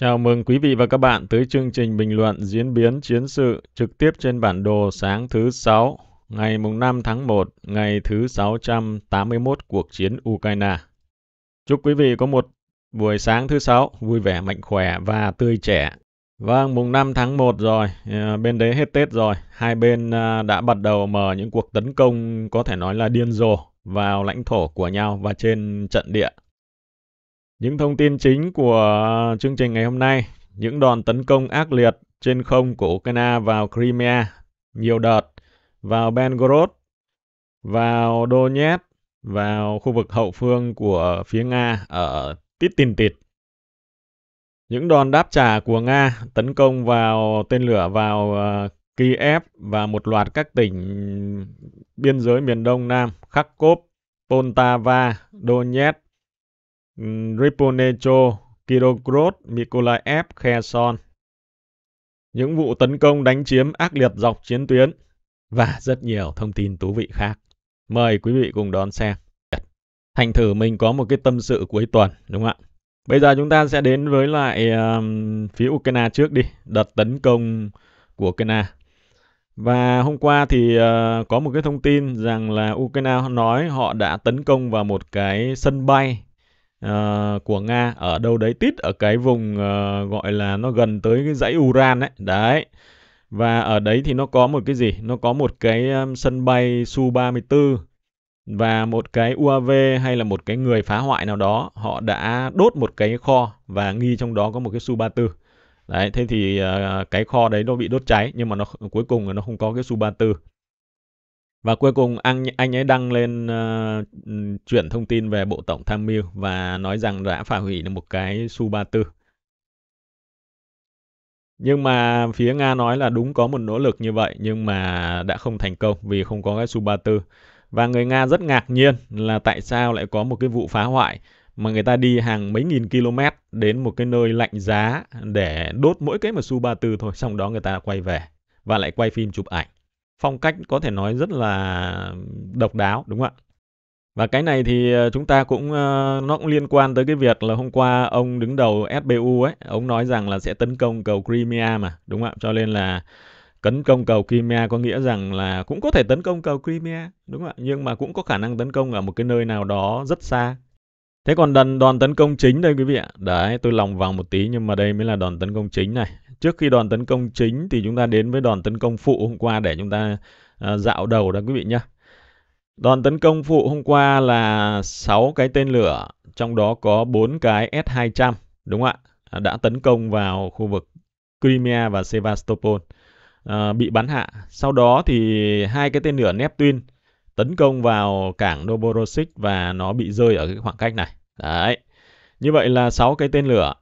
Chào mừng quý vị và các bạn tới chương trình bình luận diễn biến chiến sự trực tiếp trên bản đồ sáng thứ 6, ngày 5 tháng 1, ngày thứ 681 cuộc chiến Ukraine. Chúc quý vị có một buổi sáng thứ 6 vui vẻ, mạnh khỏe và tươi trẻ. Vâng, mùng 5 tháng 1 rồi, ờ, bên đấy hết Tết rồi, hai bên ờ, đã bắt đầu mở những cuộc tấn công có thể nói là điên rồ vào lãnh thổ của nhau và trên trận địa những thông tin chính của chương trình ngày hôm nay, những đòn tấn công ác liệt trên không của Ukraine vào Crimea nhiều đợt, vào Belgorod, vào Donetsk, vào khu vực hậu phương của phía Nga ở Tít Tin Tịt. Những đòn đáp trả của Nga tấn công vào tên lửa vào ờ, Kiev và một loạt các tỉnh biên giới miền Đông Nam, Kharkov, Poltava, Donetsk, Riponecho, Kirogrod, Mykolaiv, Kherson. Những vụ tấn công đánh chiếm ác liệt dọc chiến tuyến và rất nhiều thông tin thú vị khác. Mời quý vị cùng đón xem. Thành thử mình có một cái tâm sự cuối tuần đúng không ạ? Bây giờ chúng ta sẽ đến với lại um, phía Ukraine trước đi, đợt tấn công của Ukraine. Và hôm qua thì uh, có một cái thông tin rằng là Ukraine nói họ đã tấn công vào một cái sân bay uh, của Nga ở đâu đấy tít ở cái vùng uh, gọi là nó gần tới cái dãy Uran ấy. Đấy. Và ở đấy thì nó có một cái gì? Nó có một cái um, sân bay Su-34 và một cái UAV hay là một cái người phá hoại nào đó họ đã đốt một cái kho và nghi trong đó có một cái Su-34. Đấy, thế thì uh, cái kho đấy nó bị đốt cháy nhưng mà nó cuối cùng là nó không có cái Su-34 và cuối cùng anh anh ấy đăng lên uh, chuyển thông tin về bộ tổng tham mưu và nói rằng đã phá hủy được một cái su 34 nhưng mà phía Nga nói là đúng có một nỗ lực như vậy nhưng mà đã không thành công vì không có cái Su-34. Và người Nga rất ngạc nhiên là tại sao lại có một cái vụ phá hoại mà người ta đi hàng mấy nghìn km đến một cái nơi lạnh giá để đốt mỗi cái mà Su-34 thôi, xong đó người ta quay về và lại quay phim chụp ảnh phong cách có thể nói rất là độc đáo đúng không ạ? Và cái này thì ờ, chúng ta cũng ờ, nó cũng liên quan tới cái việc là hôm qua ông đứng đầu SBU ấy, ông nói rằng là sẽ tấn công cầu Crimea mà, đúng không ạ? Cho nên là tấn công cầu Crimea có nghĩa rằng là cũng có thể tấn công cầu Crimea, đúng không ạ? Nhưng mà cũng có khả năng tấn công ở một cái nơi nào đó rất xa. Thế còn đòn, đòn tấn công chính đây quý vị ạ. Đấy, tôi lòng vòng một tí nhưng mà đây mới là đòn tấn công chính này trước khi đoàn tấn công chính thì chúng ta đến với đoàn tấn công phụ hôm qua để chúng ta à, dạo đầu đó quý vị nhé. Đoàn tấn công phụ hôm qua là 6 cái tên lửa, trong đó có 4 cái S-200, đúng không ạ? À, đã tấn công vào khu vực Crimea và Sevastopol, à, bị bắn hạ. Sau đó thì hai cái tên lửa Neptune tấn công vào cảng Novorossiysk và nó bị rơi ở cái khoảng cách này. Đấy. Như vậy là 6 cái tên lửa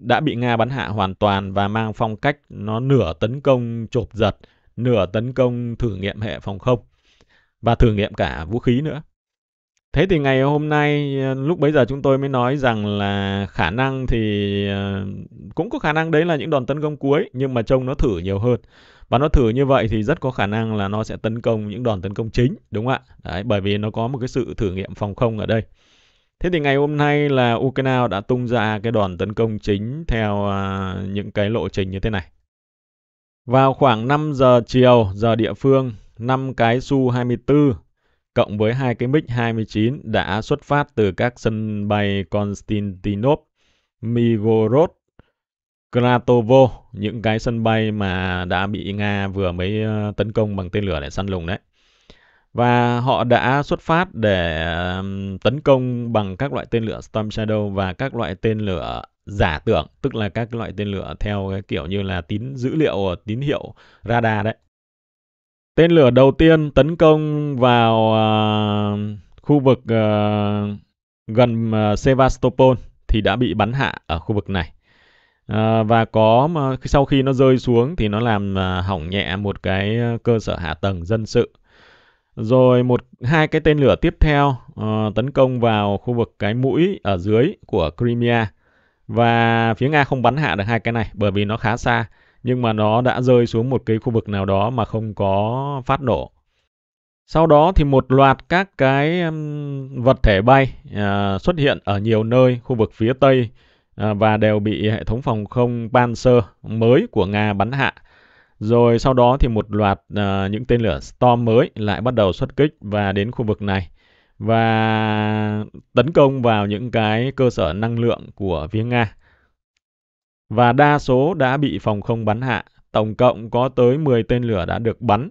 đã bị Nga bắn hạ hoàn toàn và mang phong cách nó nửa tấn công chộp giật, nửa tấn công thử nghiệm hệ phòng không và thử nghiệm cả vũ khí nữa. Thế thì ngày hôm nay ờ, lúc bấy giờ chúng tôi mới nói rằng là khả năng thì ờ, cũng có khả năng đấy là những đòn tấn công cuối nhưng mà trông nó thử nhiều hơn. Và nó thử như vậy thì rất có khả năng là nó sẽ tấn công những đòn tấn công chính, đúng không ạ? Đấy, bởi vì nó có một cái sự thử nghiệm phòng không ở đây. Thế thì ngày hôm nay là Ukraine đã tung ra cái đòn tấn công chính theo uh, những cái lộ trình như thế này. Vào khoảng 5 giờ chiều giờ địa phương, 5 cái Su-24 cộng với hai cái MiG-29 đã xuất phát từ các sân bay Konstantinov, Migorod, Kratovo, những cái sân bay mà đã bị Nga vừa mới à, tấn công bằng tên lửa để săn lùng đấy và họ đã xuất phát để tấn công bằng các loại tên lửa Storm Shadow và các loại tên lửa giả tưởng, tức là các loại tên lửa theo cái kiểu như là tín dữ liệu tín hiệu radar đấy. Tên lửa đầu tiên tấn công vào à, khu vực ờ, gần ờ, Sevastopol thì đã bị bắn hạ ở khu vực này. Ờ, và có sau khi nó rơi xuống thì nó làm à, hỏng nhẹ một cái cơ sở hạ tầng dân sự rồi một hai cái tên lửa tiếp theo uh, tấn công vào khu vực cái mũi ở dưới của Crimea và phía Nga không bắn hạ được hai cái này bởi vì nó khá xa nhưng mà nó đã rơi xuống một cái khu vực nào đó mà không có phát nổ. Sau đó thì một loạt các cái um, vật thể bay uh, xuất hiện ở nhiều nơi khu vực phía Tây uh, và đều bị hệ thống phòng không Panzer mới của Nga bắn hạ. Rồi sau đó thì một loạt uh, những tên lửa Storm mới lại bắt đầu xuất kích và đến khu vực này và tấn công vào những cái cơ sở năng lượng của phía Nga. Và đa số đã bị phòng không bắn hạ, tổng cộng có tới 10 tên lửa đã được bắn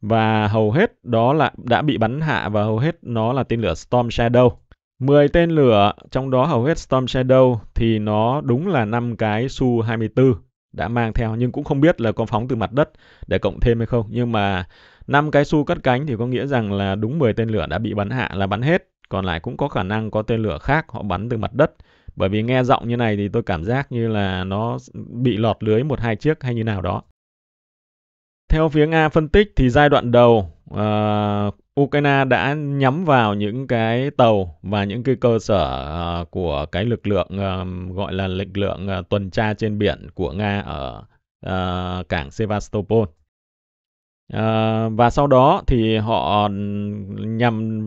và hầu hết đó là đã bị bắn hạ và hầu hết nó là tên lửa Storm Shadow. 10 tên lửa, trong đó hầu hết Storm Shadow thì nó đúng là năm cái Su-24 đã mang theo nhưng cũng không biết là có phóng từ mặt đất để cộng thêm hay không nhưng mà năm cái xu cất cánh thì có nghĩa rằng là đúng 10 tên lửa đã bị bắn hạ là bắn hết còn lại cũng có khả năng có tên lửa khác họ bắn từ mặt đất bởi vì nghe giọng như này thì tôi cảm giác như là nó bị lọt lưới một hai chiếc hay như nào đó theo phía nga phân tích thì giai đoạn đầu uh, Ukraine đã nhắm vào những cái tàu và những cái cơ sở ờ, của cái lực lượng ờ, gọi là lực lượng ờ, tuần tra trên biển của Nga ở cảng Sevastopol. À, và sau đó thì họ nhằm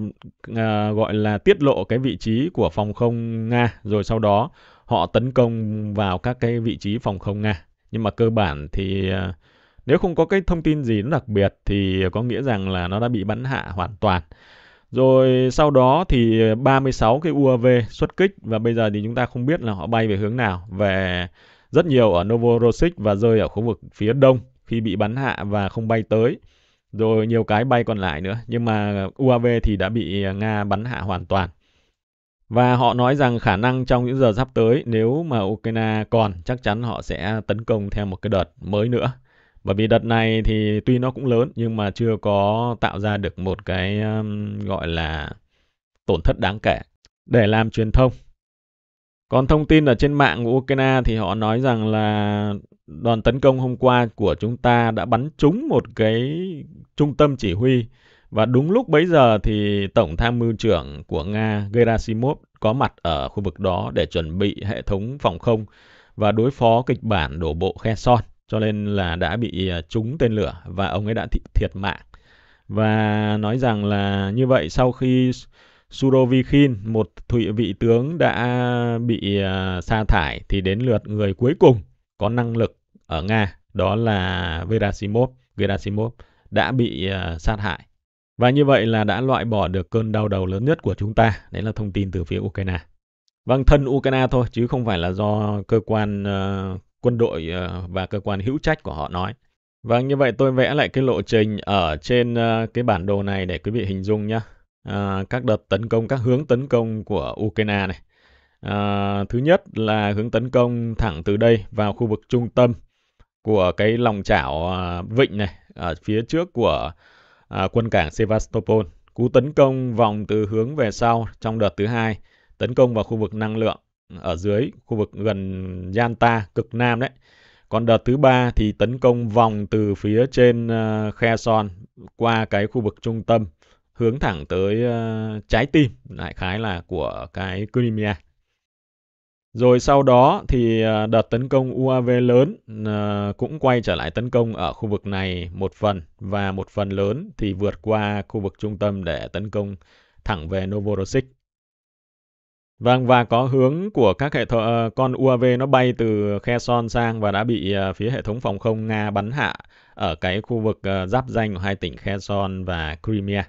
à, gọi là tiết lộ cái vị trí của phòng không Nga rồi sau đó họ tấn công vào các cái vị trí phòng không Nga. Nhưng mà cơ bản thì à, nếu không có cái thông tin gì nó đặc biệt thì có nghĩa rằng là nó đã bị bắn hạ hoàn toàn. Rồi sau đó thì 36 cái UAV xuất kích và bây giờ thì chúng ta không biết là họ bay về hướng nào. Về rất nhiều ở Novorossiysk và rơi ở khu vực phía đông khi bị bắn hạ và không bay tới. Rồi nhiều cái bay còn lại nữa. Nhưng mà UAV thì đã bị Nga bắn hạ hoàn toàn. Và họ nói rằng khả năng trong những giờ sắp tới nếu mà Ukraine còn chắc chắn họ sẽ tấn công theo một cái đợt mới nữa bởi vì đợt này thì tuy nó cũng lớn nhưng mà chưa có tạo ra được một cái um, gọi là tổn thất đáng kể để làm truyền thông còn thông tin ở trên mạng của Ukraine thì họ nói rằng là đoàn tấn công hôm qua của chúng ta đã bắn trúng một cái trung tâm chỉ huy và đúng lúc bấy giờ thì Tổng tham mưu trưởng của Nga Gerasimov có mặt ở khu vực đó để chuẩn bị hệ thống phòng không và đối phó kịch bản đổ bộ khe son cho nên là đã bị à, trúng tên lửa và ông ấy đã thiệt mạng và nói rằng là như vậy sau khi Surovikhin, một thụy vị tướng đã bị à, sa thải thì đến lượt người cuối cùng có năng lực ở Nga, đó là Verasimov, Gerasimov đã bị à, sát hại. Và như vậy là đã loại bỏ được cơn đau đầu lớn nhất của chúng ta, đấy là thông tin từ phía Ukraine. Vâng, thân Ukraine thôi chứ không phải là do cơ quan uh, quân đội ờ, và cơ quan hữu trách của họ nói. Và vâng, như vậy tôi vẽ lại cái lộ trình ở trên ờ, cái bản đồ này để quý vị hình dung nhé. À, ờ, các đợt tấn công, các hướng tấn công của Ukraine này. À, thứ nhất là hướng tấn công thẳng từ đây vào khu vực trung tâm của cái lòng chảo vịnh này ở phía trước của à, quân cảng Sevastopol. Cú tấn công vòng từ hướng về sau trong đợt thứ hai tấn công vào khu vực năng lượng ở dưới khu vực gần Yanta, cực nam đấy. Còn đợt thứ ba thì tấn công vòng từ phía trên uh, ờ, Khe Son qua cái khu vực trung tâm hướng thẳng tới ờ, trái tim đại khái là của cái Crimea. Rồi sau đó thì ờ, đợt tấn công UAV lớn cũng quay trở lại tấn công ở khu vực này một phần và một phần lớn thì vượt qua khu vực trung tâm để tấn công thẳng về Novorossiysk. Vâng, và có hướng của các hệ thợ, con UAV nó bay từ Kherson sang và đã bị à, phía hệ thống phòng không Nga bắn hạ ở cái khu vực à, giáp danh của hai tỉnh Kherson và Crimea.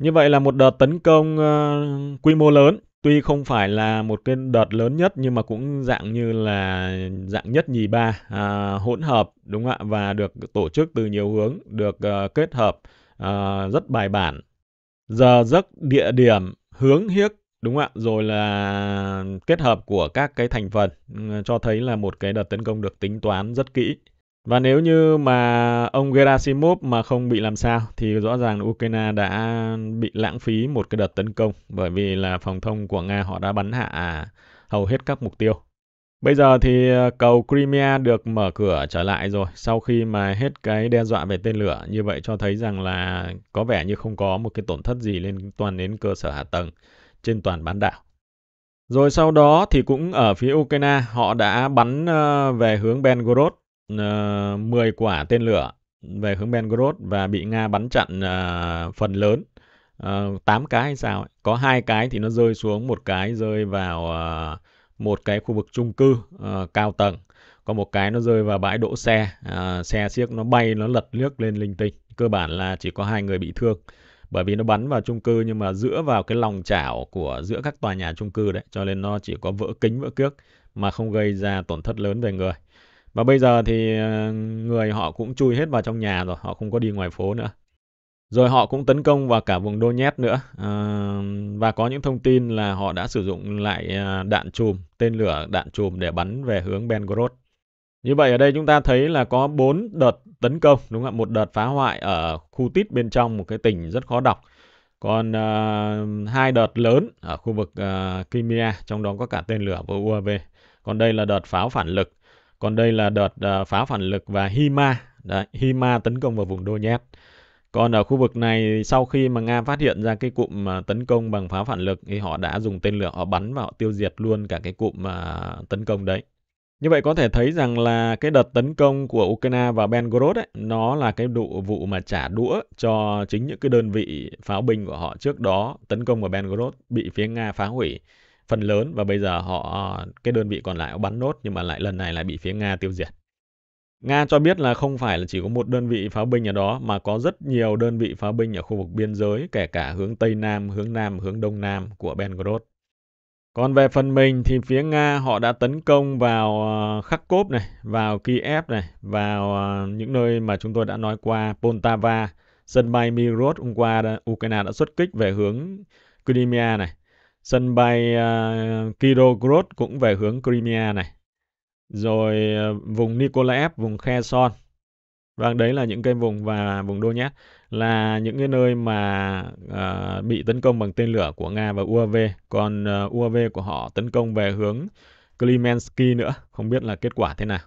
Như vậy là một đợt tấn công ờ, quy mô lớn, tuy không phải là một cái đợt lớn nhất nhưng mà cũng dạng như là dạng nhất nhì ba à, hỗn hợp đúng không ạ và được tổ chức từ nhiều hướng, được uh, kết hợp uh, rất bài bản. Giờ giấc địa điểm hướng hiếc Đúng ạ, rồi là kết hợp của các cái thành phần ừ, cho thấy là một cái đợt tấn công được tính toán rất kỹ. Và nếu như mà ông Gerasimov mà không bị làm sao thì rõ ràng Ukraine đã bị lãng phí một cái đợt tấn công bởi vì là phòng thông của Nga họ đã bắn hạ hầu hết các mục tiêu. Bây giờ thì ờ, cầu Crimea được mở cửa trở lại rồi sau khi mà hết cái đe dọa về tên lửa như vậy cho thấy rằng là có vẻ như không có một cái tổn thất gì liên toàn đến cơ sở hạ tầng trên toàn bán đảo. Rồi sau đó thì cũng ở phía Ukraine họ đã bắn ờ, về hướng Belgorod uh, ờ, 10 quả tên lửa về hướng Belgorod và bị Nga bắn chặn ờ, phần lớn uh, 8 cái hay sao ấy. Có hai cái thì nó rơi xuống, một cái rơi vào một cái khu vực chung cư cao tầng, có một cái nó rơi vào bãi đỗ xe, uh, xe siếc nó bay nó lật liếc lên linh tinh. Cơ bản là chỉ có hai người bị thương bởi vì nó bắn vào chung cư nhưng mà giữa vào cái lòng chảo của giữa các tòa nhà chung cư đấy cho nên nó chỉ có vỡ kính vỡ cước mà không gây ra tổn thất lớn về người và bây giờ thì ờ, người họ cũng chui hết vào trong nhà rồi họ không có đi ngoài phố nữa rồi họ cũng tấn công vào cả vùng Donetsk nữa ờ, và có những thông tin là họ đã sử dụng lại ờ, đạn chùm tên lửa đạn chùm để bắn về hướng Belgorod như vậy ở đây chúng ta thấy là có 4 đợt tấn công, đúng không ạ? Một đợt phá hoại ở khu tít bên trong một cái tỉnh rất khó đọc. Còn uh, hai đợt lớn ở khu vực uh, Crimea, trong đó có cả tên lửa và UAV. Còn đây là đợt pháo phản lực. Còn đây là đợt uh, pháo phản lực và HIMA. Đấy, HIMA tấn công vào vùng Donetsk. Còn ở khu vực này sau khi mà Nga phát hiện ra cái cụm tấn công bằng pháo phản lực thì họ đã dùng tên lửa họ bắn và họ tiêu diệt luôn cả cái cụm tấn công đấy. Như vậy có thể thấy rằng là cái đợt tấn công của Ukraine và Belgorod ấy, nó là cái vụ vụ mà trả đũa cho chính những cái đơn vị pháo binh của họ trước đó tấn công vào Belgorod bị phía Nga phá hủy phần lớn và bây giờ họ cái đơn vị còn lại bắn nốt nhưng mà lại lần này lại bị phía Nga tiêu diệt. Nga cho biết là không phải là chỉ có một đơn vị pháo binh ở đó mà có rất nhiều đơn vị pháo binh ở khu vực biên giới kể cả hướng Tây Nam, hướng Nam, hướng Đông Nam của Belgorod. Còn về phần mình thì phía Nga họ đã tấn công vào ờ, Kharkov này, vào Kiev này, vào ờ, những nơi mà chúng tôi đã nói qua, Poltava, sân bay Mirod hôm qua đã, Ukraine đã xuất kích về hướng Crimea này, sân bay uh, ờ, Kirogrod cũng về hướng Crimea này, rồi uh, vùng Nikolaev, vùng Kherson. Vâng, đấy là những cái vùng và vùng Donetsk là những cái nơi mà uh, bị tấn công bằng tên lửa của Nga và UAV. Còn uh, ờ, UAV của họ tấn công về hướng Klimensky nữa, không biết là kết quả thế nào.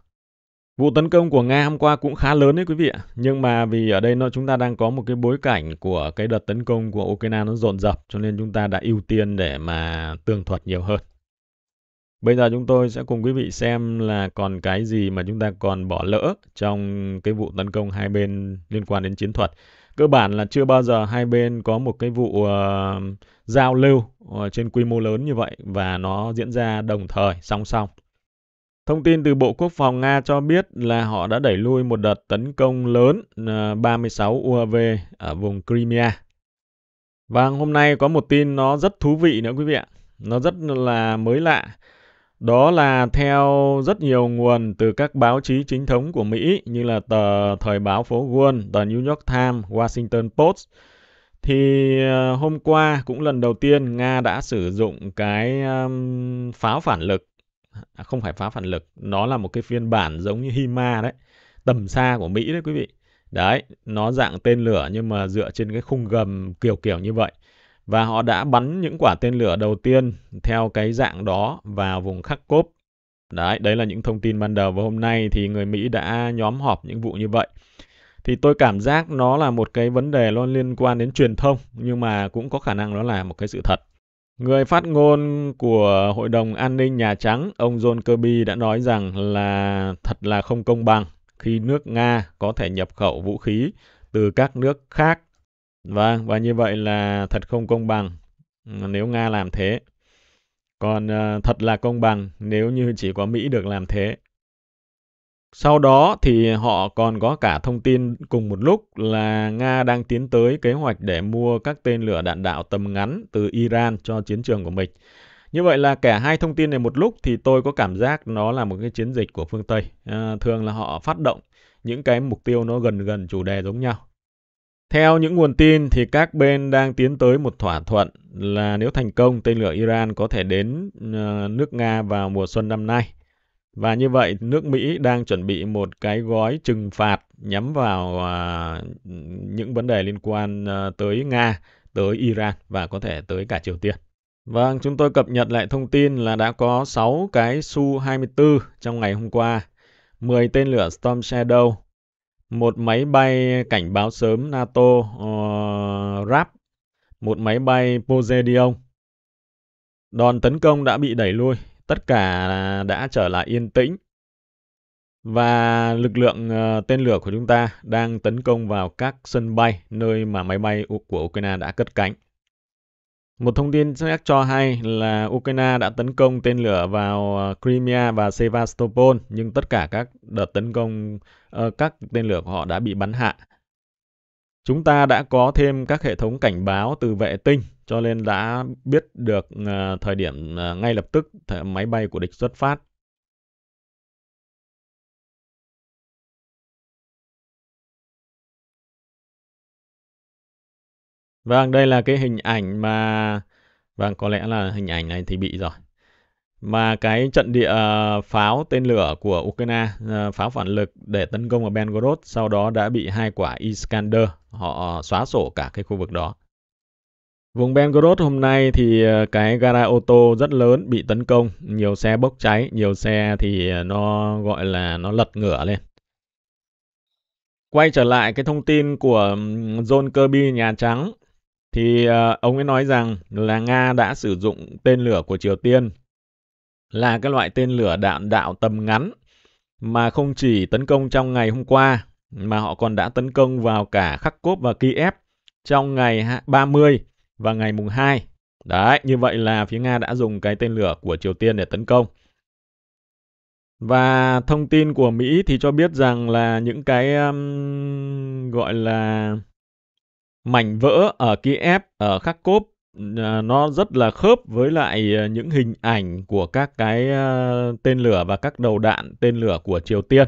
Vụ tấn công của Nga hôm qua cũng khá lớn đấy quý vị ạ. Nhưng mà vì ở đây nó chúng ta đang có một cái bối cảnh của cái đợt tấn công của Ukraine nó dồn dập cho nên chúng ta đã ưu tiên để mà tường thuật nhiều hơn. Bây giờ chúng tôi sẽ cùng quý vị xem là còn cái gì mà chúng ta còn bỏ lỡ trong cái vụ tấn công hai bên liên quan đến chiến thuật cơ bản là chưa bao giờ hai bên có một cái vụ uh, giao lưu uh, trên quy mô lớn như vậy và nó diễn ra đồng thời song song. Thông tin từ Bộ Quốc phòng Nga cho biết là họ đã đẩy lui một đợt tấn công lớn uh, 36 UAV ở vùng Crimea. Và hôm nay có một tin nó rất thú vị nữa quý vị ạ. Nó rất là mới lạ đó là theo rất nhiều nguồn từ các báo chí chính thống của Mỹ như là tờ Thời báo phố Wall, tờ New York Times, Washington Post. Thì ờ, hôm qua cũng lần đầu tiên Nga đã sử dụng cái pháo phản lực, à, không phải pháo phản lực, nó là một cái phiên bản giống như HIMA đấy, tầm xa của Mỹ đấy quý vị. Đấy, nó dạng tên lửa nhưng mà dựa trên cái khung gầm kiểu kiểu như vậy và họ đã bắn những quả tên lửa đầu tiên theo cái dạng đó vào vùng khắc Kharkov. Đấy, đấy là những thông tin ban đầu và hôm nay thì người Mỹ đã nhóm họp những vụ như vậy. Thì tôi cảm giác nó là một cái vấn đề luôn liên quan đến truyền thông nhưng mà cũng có khả năng nó là một cái sự thật. Người phát ngôn của Hội đồng An ninh Nhà Trắng, ông John Kirby đã nói rằng là thật là không công bằng khi nước Nga có thể nhập khẩu vũ khí từ các nước khác Vâng, và như vậy là thật không công bằng nếu Nga làm thế. Còn ờ, thật là công bằng nếu như chỉ có Mỹ được làm thế. Sau đó thì họ còn có cả thông tin cùng một lúc là Nga đang tiến tới kế hoạch để mua các tên lửa đạn đạo tầm ngắn từ Iran cho chiến trường của mình. Như vậy là cả hai thông tin này một lúc thì tôi có cảm giác nó là một cái chiến dịch của phương Tây. À, thường là họ phát động những cái mục tiêu nó gần gần chủ đề giống nhau theo những nguồn tin thì các bên đang tiến tới một thỏa thuận là nếu thành công tên lửa Iran có thể đến ờ, nước Nga vào mùa xuân năm nay. Và như vậy nước Mỹ đang chuẩn bị một cái gói trừng phạt nhắm vào ờ, những vấn đề liên quan ờ, tới Nga, tới Iran và có thể tới cả Triều Tiên. Vâng, chúng tôi cập nhật lại thông tin là đã có 6 cái Su-24 trong ngày hôm qua, 10 tên lửa Storm Shadow một máy bay cảnh báo sớm NATO uh, ờ, RAP, một máy bay Poseidon. Đòn tấn công đã bị đẩy lui, tất cả đã trở lại yên tĩnh. Và lực lượng uh, tên lửa của chúng ta đang tấn công vào các sân bay nơi mà máy bay của Ukraine đã cất cánh. Một thông tin khác cho hay là Ukraine đã tấn công tên lửa vào ờ, Crimea và Sevastopol, nhưng tất cả các đợt tấn công, uh, các tên lửa của họ đã bị bắn hạ. Chúng ta đã có thêm các hệ thống cảnh báo từ vệ tinh, cho nên đã biết được uh, thời điểm uh, ngay lập tức máy bay của địch xuất phát. Vâng, đây là cái hình ảnh mà vâng có lẽ là hình ảnh này thì bị rồi. Mà cái trận địa ờ, pháo tên lửa của Ukraine ờ, pháo phản lực để tấn công vào Belgorod sau đó đã bị hai quả Iskander họ xóa sổ cả cái khu vực đó. Vùng Belgorod hôm nay thì ờ, cái gara ô tô rất lớn bị tấn công, nhiều xe bốc cháy, nhiều xe thì nó gọi là nó lật ngửa lên. Quay trở lại cái thông tin của John Kirby Nhà Trắng thì à, ông ấy nói rằng là Nga đã sử dụng tên lửa của Triều Tiên là cái loại tên lửa đạn đạo tầm ngắn mà không chỉ tấn công trong ngày hôm qua mà họ còn đã tấn công vào cả khắc Kharkov và Kiev trong ngày 30 và ngày mùng 2. Đấy, như vậy là phía Nga đã dùng cái tên lửa của Triều Tiên để tấn công. Và thông tin của Mỹ thì cho biết rằng là những cái um, gọi là mảnh vỡ ở Kiev, ở Kharkov à, nó rất là khớp với lại à, những hình ảnh của các cái à, tên lửa và các đầu đạn tên lửa của Triều Tiên.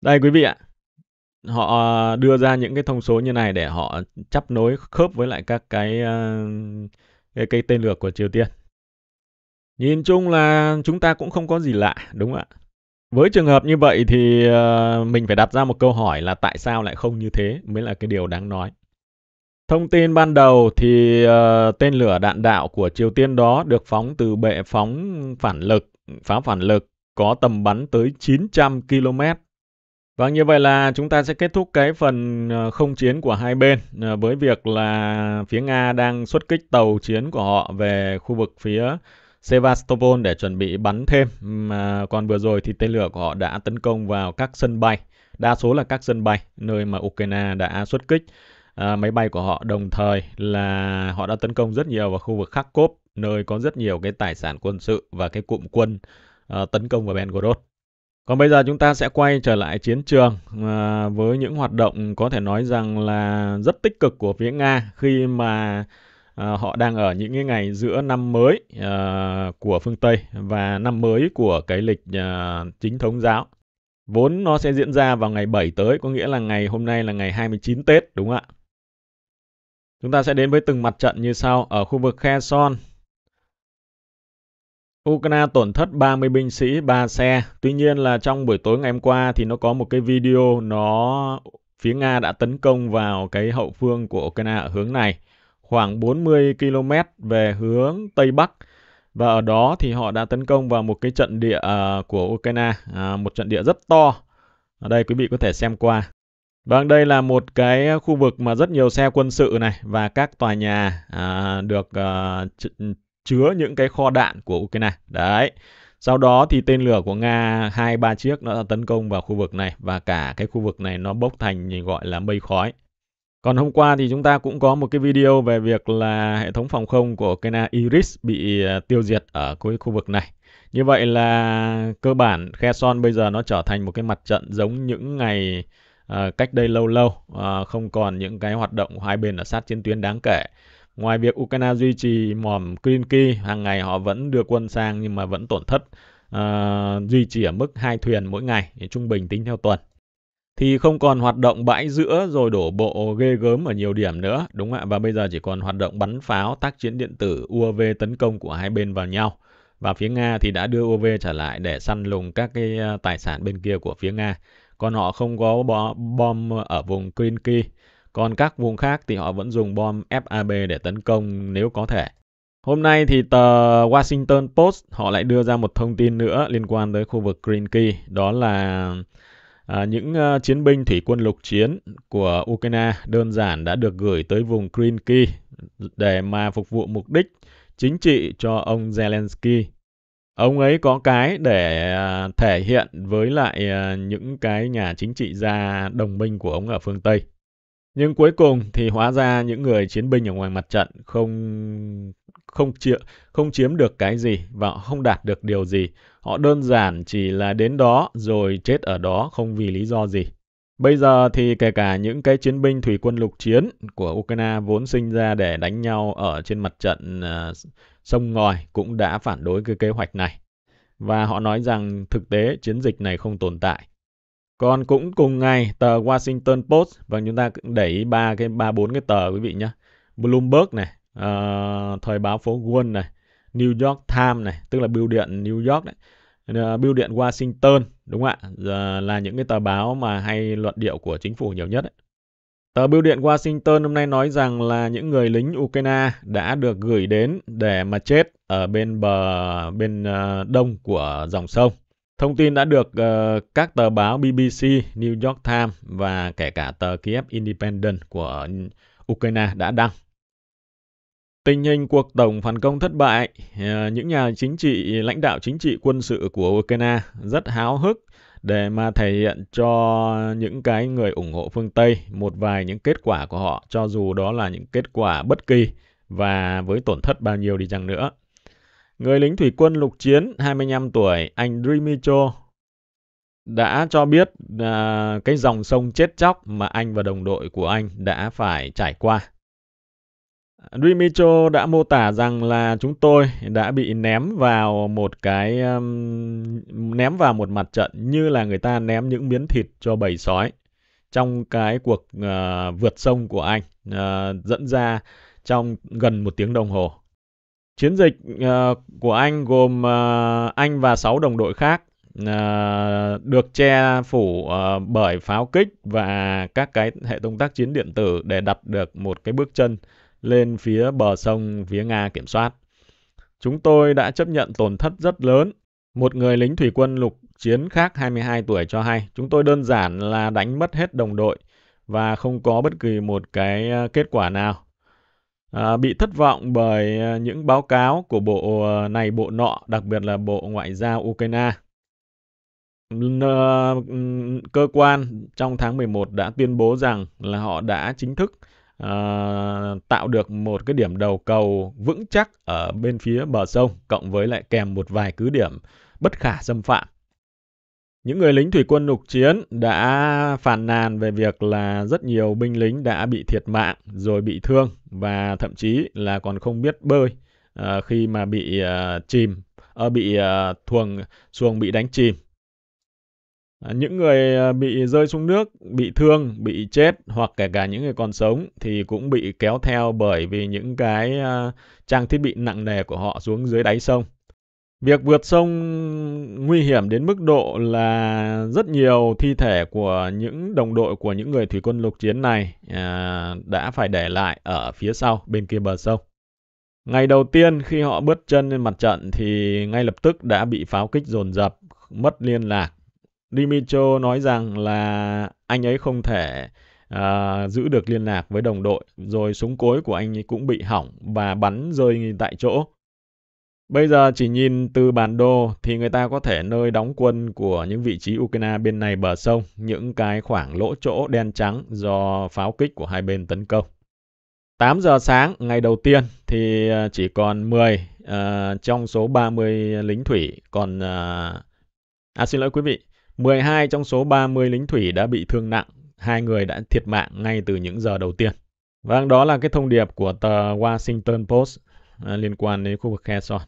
Đây quý vị ạ, họ đưa ra những cái thông số như này để họ chấp nối khớp với lại các cái cái, cái tên lửa của Triều Tiên. Nhìn chung là chúng ta cũng không có gì lạ, đúng không ạ? Với trường hợp như vậy thì mình phải đặt ra một câu hỏi là tại sao lại không như thế mới là cái điều đáng nói. Thông tin ban đầu thì uh, tên lửa đạn đạo của Triều Tiên đó được phóng từ bệ phóng phản lực, pháo phản lực có tầm bắn tới 900 km. Và như vậy là chúng ta sẽ kết thúc cái phần ờ, không chiến của hai bên ờ, với việc là phía Nga đang xuất kích tàu chiến của họ về khu vực phía Sevastopol để chuẩn bị bắn thêm. Mà còn vừa rồi thì tên lửa của họ đã tấn công vào các sân bay, đa số là các sân bay nơi mà Ukraine đã xuất kích. À, máy bay của họ. Đồng thời là họ đã tấn công rất nhiều vào khu vực Kharkov nơi có rất nhiều cái tài sản quân sự và cái cụm quân à, tấn công vào Belgorod. Còn bây giờ chúng ta sẽ quay trở lại chiến trường à, với những hoạt động có thể nói rằng là rất tích cực của phía Nga khi mà à, họ đang ở những cái ngày giữa năm mới à, của phương Tây và năm mới của cái lịch à, chính thống giáo. Vốn nó sẽ diễn ra vào ngày 7 tới, có nghĩa là ngày hôm nay là ngày 29 Tết đúng không ạ? Chúng ta sẽ đến với từng mặt trận như sau. Ở khu vực Kherson, Ukraine tổn thất 30 binh sĩ, 3 xe. Tuy nhiên là trong buổi tối ngày hôm qua thì nó có một cái video nó phía Nga đã tấn công vào cái hậu phương của Ukraine ở hướng này khoảng 40 km về hướng Tây Bắc. Và ở đó thì họ đã tấn công vào một cái trận địa à, của Ukraine, à, một trận địa rất to. Ở đây quý vị có thể xem qua. Vâng, đây là một cái ờ, khu vực mà rất nhiều xe quân sự này và các tòa nhà à, được à, chứa những cái kho đạn của Ukraine. Đấy. Sau đó thì tên lửa của Nga hai ba chiếc nó tấn công vào khu vực này và cả cái khu vực này nó bốc thành gọi là mây khói. Còn hôm qua thì chúng ta cũng có một cái video về việc là hệ thống phòng không của Ukraine Iris bị ờ, tiêu diệt ở cái khu vực này. Như vậy là cơ bản Kherson bây giờ nó trở thành một cái mặt trận giống những ngày Ờ, cách đây lâu lâu ờ, không còn những cái hoạt động của hai bên ở sát chiến tuyến đáng kể. Ngoài việc Ukraine duy trì mỏm Krinki, hàng ngày họ vẫn đưa quân sang nhưng mà vẫn tổn thất à, duy trì ở mức hai thuyền mỗi ngày, trung bình tính theo tuần thì không còn hoạt động bãi giữa rồi đổ bộ ghê gớm ở nhiều điểm nữa, đúng ạ? Và bây giờ chỉ còn hoạt động bắn pháo tác chiến điện tử UAV tấn công của hai bên vào nhau. Và phía Nga thì đã đưa UAV trở lại để săn lùng các cái tài sản bên kia của phía Nga còn họ không có bom ở vùng Krinki. Còn các vùng khác thì họ vẫn dùng bom FAB để tấn công nếu có thể. Hôm nay thì tờ Washington Post họ lại đưa ra một thông tin nữa liên quan tới khu vực Krinki, đó là à, những uh, chiến binh thủy quân lục chiến của Ukraine đơn giản đã được gửi tới vùng Krinki để mà phục vụ mục đích chính trị cho ông Zelensky ông ấy có cái để à, thể hiện với lại à, những cái nhà chính trị gia đồng minh của ông ở phương Tây. Nhưng cuối cùng thì hóa ra những người chiến binh ở ngoài mặt trận không không chịu không chiếm được cái gì và không đạt được điều gì. Họ đơn giản chỉ là đến đó rồi chết ở đó không vì lý do gì. Bây giờ thì kể cả những cái chiến binh thủy quân lục chiến của Ukraine vốn sinh ra để đánh nhau ở trên mặt trận à, sông ngòi cũng đã phản đối cái kế hoạch này. Và họ nói rằng thực tế chiến dịch này không tồn tại. Còn cũng cùng ngày tờ Washington Post và chúng ta để ý ba cái ba bốn cái tờ quý vị nhé. Bloomberg này, uh, thời báo phố Wall này, New York Times này, tức là bưu điện New York đấy Ờ, bưu điện Washington đúng không ạ là những cái tờ báo mà hay luận điệu của chính phủ nhiều nhất ấy. Tờ Bưu điện Washington hôm nay nói rằng là những người lính Ukraine đã được gửi đến để mà chết ở bên bờ bên ờ, đông của dòng sông. Thông tin đã được uh, các tờ báo BBC, New York Times và kể cả tờ Kiev Independent của Ukraine đã đăng. Tình hình cuộc tổng phản công thất bại, ờ, những nhà chính trị, lãnh đạo chính trị quân sự của Ukraine rất háo hức để mà thể hiện cho những cái người ủng hộ phương Tây một vài những kết quả của họ, cho dù đó là những kết quả bất kỳ và với tổn thất bao nhiêu đi chăng nữa. Người lính thủy quân lục chiến 25 tuổi, anh Dmitro đã cho biết uh, cái dòng sông chết chóc mà anh và đồng đội của anh đã phải trải qua Rimicho đã mô tả rằng là chúng tôi đã bị ném vào một cái um, ném vào một mặt trận như là người ta ném những miếng thịt cho bầy sói trong cái cuộc uh, vượt sông của anh uh, dẫn ra trong gần một tiếng đồng hồ. Chiến dịch uh, của anh gồm uh, anh và 6 đồng đội khác uh, được che phủ uh, bởi pháo kích và các cái hệ thống tác chiến điện tử để đặt được một cái bước chân lên phía bờ sông phía Nga kiểm soát. Chúng tôi đã chấp nhận tổn thất rất lớn. Một người lính thủy quân lục chiến khác 22 tuổi cho hay, chúng tôi đơn giản là đánh mất hết đồng đội và không có bất kỳ một cái ờ, kết quả nào. À, bị thất vọng bởi ờ, những báo cáo của bộ ờ, này bộ nọ, đặc biệt là bộ ngoại giao Ukraine. Cơ quan trong tháng 11 đã tuyên bố rằng là họ đã chính thức Ờ, tạo được một cái điểm đầu cầu vững chắc ở bên phía bờ sông cộng với lại kèm một vài cứ điểm bất khả xâm phạm. Những người lính thủy quân lục chiến đã phàn nàn về việc là rất nhiều binh lính đã bị thiệt mạng rồi bị thương và thậm chí là còn không biết bơi ờ, khi mà bị ờ, chìm, bị uh, thuồng xuồng bị đánh chìm À, những người à, bị rơi xuống nước, bị thương, bị chết hoặc kể cả những người còn sống thì cũng bị kéo theo bởi vì những cái à, trang thiết bị nặng nề của họ xuống dưới đáy sông. Việc vượt sông nguy hiểm đến mức độ là rất nhiều thi thể của những đồng đội của những người thủy quân lục chiến này đã phải để lại ở phía sau bên kia bờ sông. Ngày đầu tiên khi họ bước chân lên mặt trận thì ngay lập tức đã bị pháo kích dồn dập, mất liên lạc Dimitro nói rằng là anh ấy không thể uh, giữ được liên lạc với đồng đội, rồi súng cối của anh ấy cũng bị hỏng và bắn rơi tại chỗ. Bây giờ chỉ nhìn từ bản đồ thì người ta có thể nơi đóng quân của những vị trí Ukraine bên này bờ sông, những cái khoảng lỗ chỗ đen trắng do pháo kích của hai bên tấn công. 8 giờ sáng ngày đầu tiên thì ờ, chỉ còn 10 uh, ờ, trong số 30 lính thủy còn uh, à xin lỗi quý vị, 12 trong số 30 lính thủy đã bị thương nặng, hai người đã thiệt mạng ngay từ những giờ đầu tiên. Và vâng, đó là cái thông điệp của tờ Washington Post à, liên quan đến khu vực Kherson.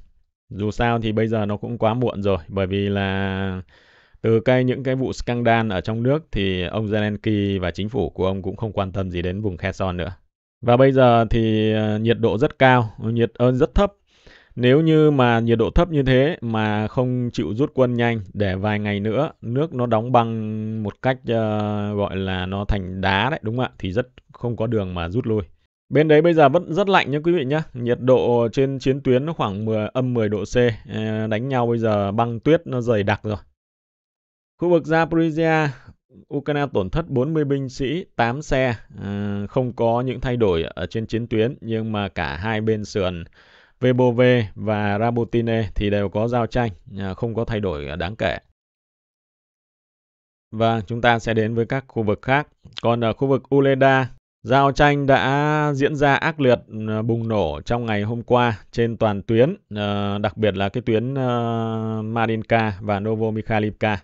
Dù sao thì bây giờ nó cũng quá muộn rồi, bởi vì là từ cái những cái vụ scandal ở trong nước thì ông Zelensky và chính phủ của ông cũng không quan tâm gì đến vùng Kherson nữa. Và bây giờ thì à, nhiệt độ rất cao, nhiệt ơn ờ, rất thấp nếu như mà nhiệt độ thấp như thế mà không chịu rút quân nhanh để vài ngày nữa nước nó đóng băng một cách uh, gọi là nó thành đá đấy đúng không ạ thì rất không có đường mà rút lui. Bên đấy bây giờ vẫn rất lạnh nhé quý vị nhé. Nhiệt độ trên chiến tuyến nó khoảng 10, âm 10 độ C. Ờ, đánh nhau bây giờ băng tuyết nó dày đặc rồi. Khu vực Zaporizhia, Ukraine tổn thất 40 binh sĩ, 8 xe. À, không có những thay đổi ở trên chiến tuyến nhưng mà cả hai bên sườn Vebove và Rabutine thì đều có giao tranh, à, không có thay đổi à, đáng kể. Và chúng ta sẽ đến với các khu vực khác. Còn ở khu vực Uleda, giao tranh đã diễn ra ác liệt à, bùng nổ trong ngày hôm qua trên toàn tuyến, đặc biệt là cái tuyến Marinka và Novomikhailivka.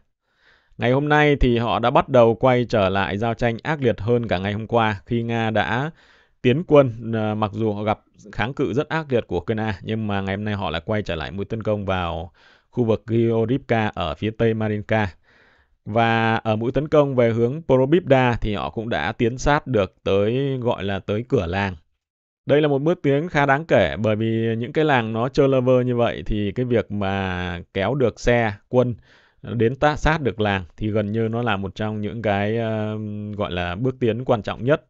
Ngày hôm nay thì họ đã bắt đầu quay trở lại giao tranh ác liệt hơn cả ngày hôm qua khi Nga đã tiến quân à, mặc dù họ gặp kháng cự rất ác liệt của Ukraine nhưng mà ngày hôm nay họ lại quay trở lại mũi tấn công vào khu vực Gyorivka ở phía tây Marinka. Và ở mũi tấn công về hướng Porobibda thì họ cũng đã tiến sát được tới gọi là tới cửa làng. Đây là một bước tiến khá đáng kể bởi vì những cái làng nó chơi lover như vậy thì cái việc mà kéo được xe quân đến ta sát được làng thì gần như nó là một trong những cái uh, gọi là bước tiến quan trọng nhất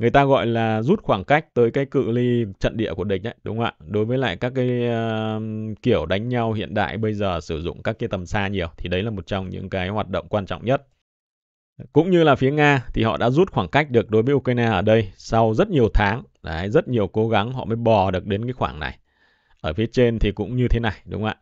người ta gọi là rút khoảng cách tới cái cự ly trận địa của địch đấy đúng không ạ đối với lại các cái uh, kiểu đánh nhau hiện đại bây giờ sử dụng các cái tầm xa nhiều thì đấy là một trong những cái hoạt động quan trọng nhất cũng như là phía nga thì họ đã rút khoảng cách được đối với ukraine ở đây sau rất nhiều tháng đấy rất nhiều cố gắng họ mới bò được đến cái khoảng này ở phía trên thì cũng như thế này đúng không ạ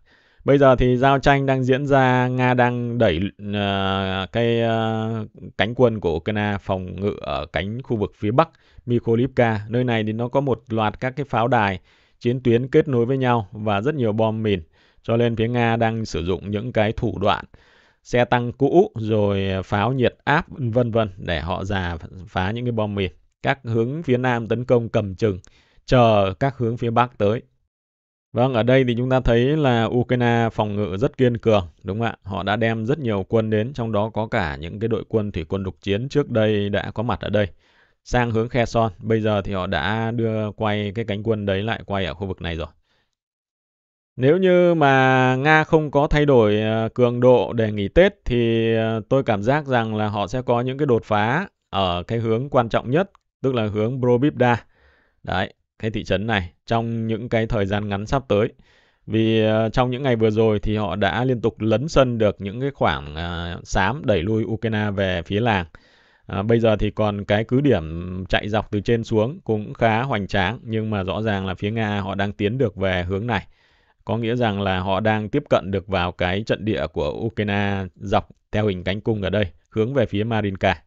Bây giờ thì giao tranh đang diễn ra, Nga đang đẩy uh, cái uh, cánh quân của Ukraine phòng ngự ở cánh khu vực phía bắc Mykolivka. Nơi này thì nó có một loạt các cái pháo đài chiến tuyến kết nối với nhau và rất nhiều bom mìn. Cho nên phía Nga đang sử dụng những cái thủ đoạn xe tăng cũ rồi pháo nhiệt áp vân vân để họ già phá những cái bom mìn. Các hướng phía Nam tấn công cầm chừng, chờ các hướng phía Bắc tới. Vâng, ở đây thì chúng ta thấy là Ukraine phòng ngự rất kiên cường, đúng không ạ? Họ đã đem rất nhiều quân đến, trong đó có cả những cái đội quân thủy quân lục chiến trước đây đã có mặt ở đây. Sang hướng Kherson, bây giờ thì họ đã đưa quay cái cánh quân đấy lại quay ở khu vực này rồi. Nếu như mà Nga không có thay đổi ờ, cường độ để nghỉ Tết thì ờ, tôi cảm giác rằng là họ sẽ có những cái đột phá ở cái hướng quan trọng nhất, tức là hướng Probibda. Đấy, cái thị trấn này trong những cái thời gian ngắn sắp tới. Vì ờ, trong những ngày vừa rồi thì họ đã liên tục lấn sân được những cái khoảng ờ, xám đẩy lui Ukraine về phía làng. À, bây giờ thì còn cái cứ điểm chạy dọc từ trên xuống cũng khá hoành tráng nhưng mà rõ ràng là phía Nga họ đang tiến được về hướng này. Có nghĩa rằng là họ đang tiếp cận được vào cái trận địa của Ukraine dọc theo hình cánh cung ở đây, hướng về phía Marinka.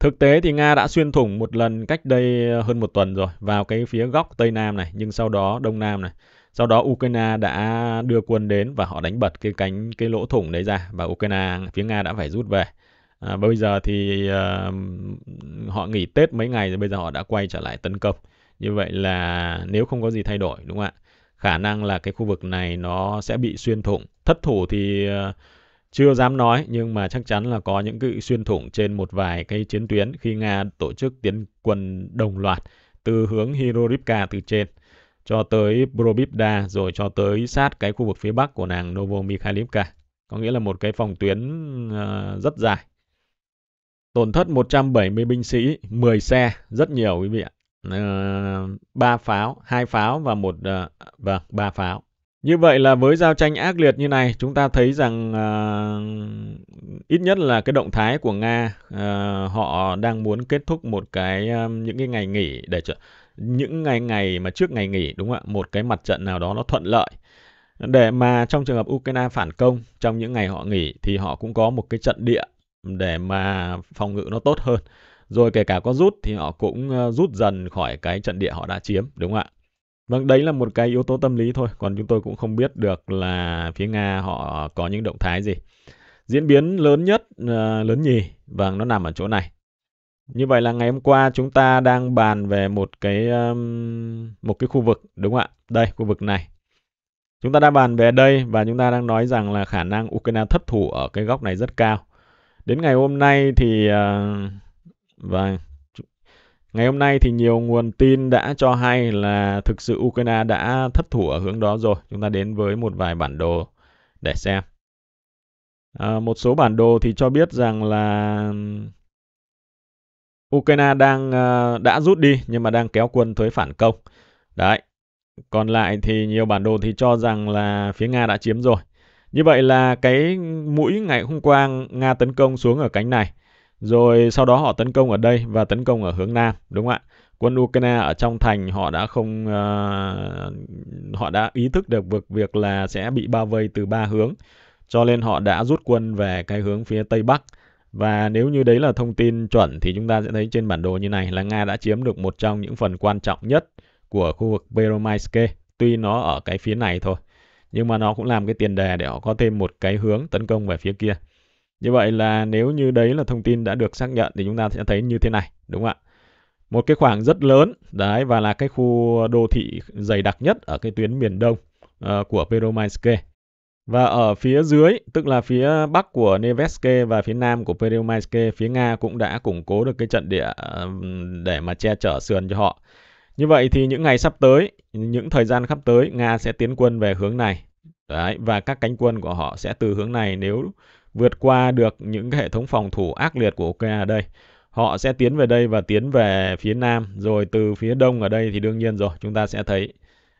Thực tế thì Nga đã xuyên thủng một lần cách đây ờ, hơn một tuần rồi vào cái phía góc Tây Nam này, nhưng sau đó Đông Nam này. Sau đó Ukraine đã đưa quân đến và họ đánh bật cái cánh cái lỗ thủng đấy ra và Ukraine phía Nga đã phải rút về. À, bây giờ thì uh, họ nghỉ Tết mấy ngày rồi bây giờ họ đã quay trở lại tấn công. Như vậy là nếu không có gì thay đổi đúng không ạ? Khả năng là cái khu vực này nó sẽ bị xuyên thủng. Thất thủ thì uh, chưa dám nói nhưng mà chắc chắn là có những cái xuyên thủng trên một vài cái chiến tuyến khi Nga tổ chức tiến quân đồng loạt từ hướng Hirorivka từ trên cho tới Probibda rồi cho tới sát cái khu vực phía bắc của nàng Novomikhailivka. Có nghĩa là một cái phòng tuyến ờ, rất dài. Tổn thất 170 binh sĩ, 10 xe, rất nhiều quý vị ạ. Uh, ờ, 3 pháo, hai pháo và một uh, vâng, 3 pháo. Như vậy là với giao tranh ác liệt như này, chúng ta thấy rằng uh, ít nhất là cái động thái của Nga uh, họ đang muốn kết thúc một cái um, những cái ngày nghỉ để cho những ngày ngày mà trước ngày nghỉ đúng không ạ, một cái mặt trận nào đó nó thuận lợi để mà trong trường hợp Ukraine phản công trong những ngày họ nghỉ thì họ cũng có một cái trận địa để mà phòng ngự nó tốt hơn. Rồi kể cả có rút thì họ cũng rút dần khỏi cái trận địa họ đã chiếm đúng không ạ? Vâng, đấy là một cái yếu tố tâm lý thôi, còn chúng tôi cũng không biết được là phía Nga họ có những động thái gì. Diễn biến lớn nhất, ờ, lớn nhì, vâng, nó nằm ở chỗ này. Như vậy là ngày hôm qua chúng ta đang bàn về một cái một cái khu vực, đúng không ạ? Đây, khu vực này. Chúng ta đã bàn về đây và chúng ta đang nói rằng là khả năng Ukraine thất thủ ở cái góc này rất cao. Đến ngày hôm nay thì... Ờ, vâng, Ngày hôm nay thì nhiều nguồn tin đã cho hay là thực sự Ukraine đã thất thủ ở hướng đó rồi. Chúng ta đến với một vài bản đồ để xem. À, một số bản đồ thì cho biết rằng là Ukraine đang à, đã rút đi nhưng mà đang kéo quân tới phản công. Đấy. Còn lại thì nhiều bản đồ thì cho rằng là phía Nga đã chiếm rồi. Như vậy là cái mũi ngày hôm qua Nga tấn công xuống ở cánh này rồi sau đó họ tấn công ở đây và tấn công ở hướng nam, đúng không ạ? Quân Ukraine ở trong thành họ đã không uh, họ đã ý thức được việc việc là sẽ bị bao vây từ ba hướng, cho nên họ đã rút quân về cái hướng phía tây bắc. Và nếu như đấy là thông tin chuẩn thì chúng ta sẽ thấy trên bản đồ như này là Nga đã chiếm được một trong những phần quan trọng nhất của khu vực Beromaiske. Tuy nó ở cái phía này thôi, nhưng mà nó cũng làm cái tiền đề để họ có thêm một cái hướng tấn công về phía kia. Như vậy là nếu như đấy là thông tin đã được xác nhận thì chúng ta sẽ thấy như thế này, đúng không ạ? Một cái khoảng rất lớn, đấy, và là cái khu đô thị dày đặc nhất ở cái tuyến miền đông uh, của Peromaiske. Và ở phía dưới, tức là phía bắc của Neveske và phía nam của Peromaiske, phía Nga cũng đã củng cố được cái trận địa để mà che chở sườn cho họ. Như vậy thì những ngày sắp tới, những thời gian sắp tới, Nga sẽ tiến quân về hướng này. Đấy, và các cánh quân của họ sẽ từ hướng này nếu vượt qua được những hệ thống phòng thủ ác liệt của Ukraine ở đây. Họ sẽ tiến về đây và tiến về phía nam, rồi từ phía đông ở đây thì đương nhiên rồi, chúng ta sẽ thấy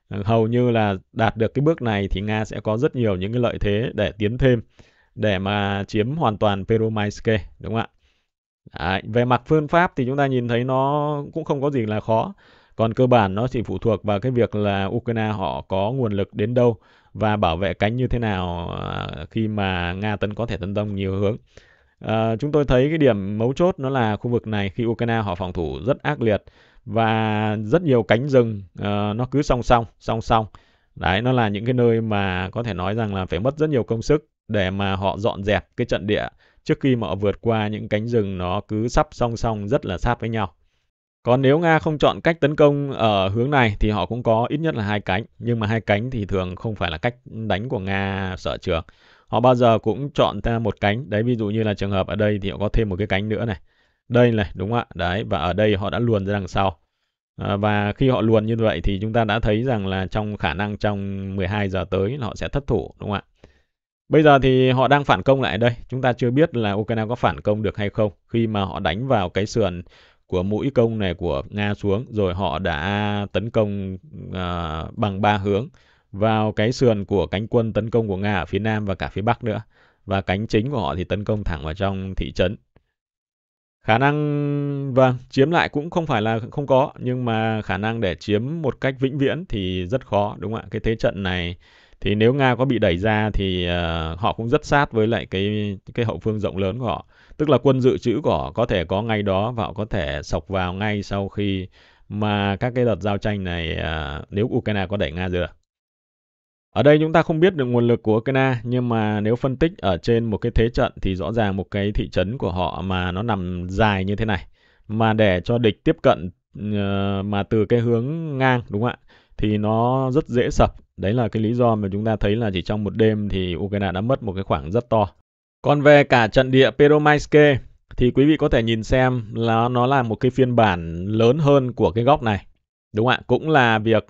ờ, hầu như là đạt được cái bước này thì Nga sẽ có rất nhiều những cái lợi thế để tiến thêm để mà chiếm hoàn toàn Peromaisk, đúng không ạ? Đấy, về mặt phương pháp thì chúng ta nhìn thấy nó cũng không có gì là khó. Còn cơ bản nó chỉ phụ thuộc vào cái việc là Ukraine họ có nguồn lực đến đâu và bảo vệ cánh như thế nào à, khi mà Nga tấn có thể tấn công nhiều hướng. À, chúng tôi thấy cái điểm mấu chốt nó là khu vực này khi Ukraine họ phòng thủ rất ác liệt và rất nhiều cánh rừng uh, nó cứ song song song song đấy nó là những cái nơi mà có thể nói rằng là phải mất rất nhiều công sức để mà họ dọn dẹp cái trận địa trước khi mà họ vượt qua những cánh rừng nó cứ sắp song song rất là sát với nhau còn nếu Nga không chọn cách tấn công ở hướng này thì họ cũng có ít nhất là hai cánh, nhưng mà hai cánh thì thường không phải là cách đánh của Nga sở trường. Họ bao giờ cũng chọn ra một cánh. Đấy ví dụ như là trường hợp ở đây thì họ có thêm một cái cánh nữa này. Đây này, đúng không ạ? Đấy và ở đây họ đã luồn ra đằng sau. À, và khi họ luồn như vậy thì chúng ta đã thấy rằng là trong khả năng trong 12 giờ tới họ sẽ thất thủ đúng không ạ? Bây giờ thì họ đang phản công lại đây. Chúng ta chưa biết là Ukraine có phản công được hay không khi mà họ đánh vào cái sườn của mũi công này của Nga xuống rồi họ đã tấn công à, bằng ba hướng vào cái sườn của cánh quân tấn công của Nga ở phía nam và cả phía bắc nữa và cánh chính của họ thì tấn công thẳng vào trong thị trấn. Khả năng vâng, chiếm lại cũng không phải là không có nhưng mà khả năng để chiếm một cách vĩnh viễn thì rất khó đúng không ạ? Cái thế trận này thì nếu Nga có bị đẩy ra thì uh, họ cũng rất sát với lại cái cái hậu phương rộng lớn của họ. Tức là quân dự trữ của họ có thể có ngay đó và họ có thể sọc vào ngay sau khi mà các cái đợt giao tranh này à, nếu Ukraine có đẩy Nga ra. Ở đây chúng ta không biết được nguồn lực của Ukraine nhưng mà nếu phân tích ở trên một cái thế trận thì rõ ràng một cái thị trấn của họ mà nó nằm dài như thế này mà để cho địch tiếp cận ờ, mà từ cái hướng ngang đúng không ạ thì nó rất dễ sập. Đấy là cái lý do mà chúng ta thấy là chỉ trong một đêm thì Ukraine đã mất một cái khoảng rất to. Còn về cả trận địa Peromaiske thì quý vị có thể nhìn xem là nó là một cái phiên bản lớn hơn của cái góc này. Đúng không ạ? Cũng là việc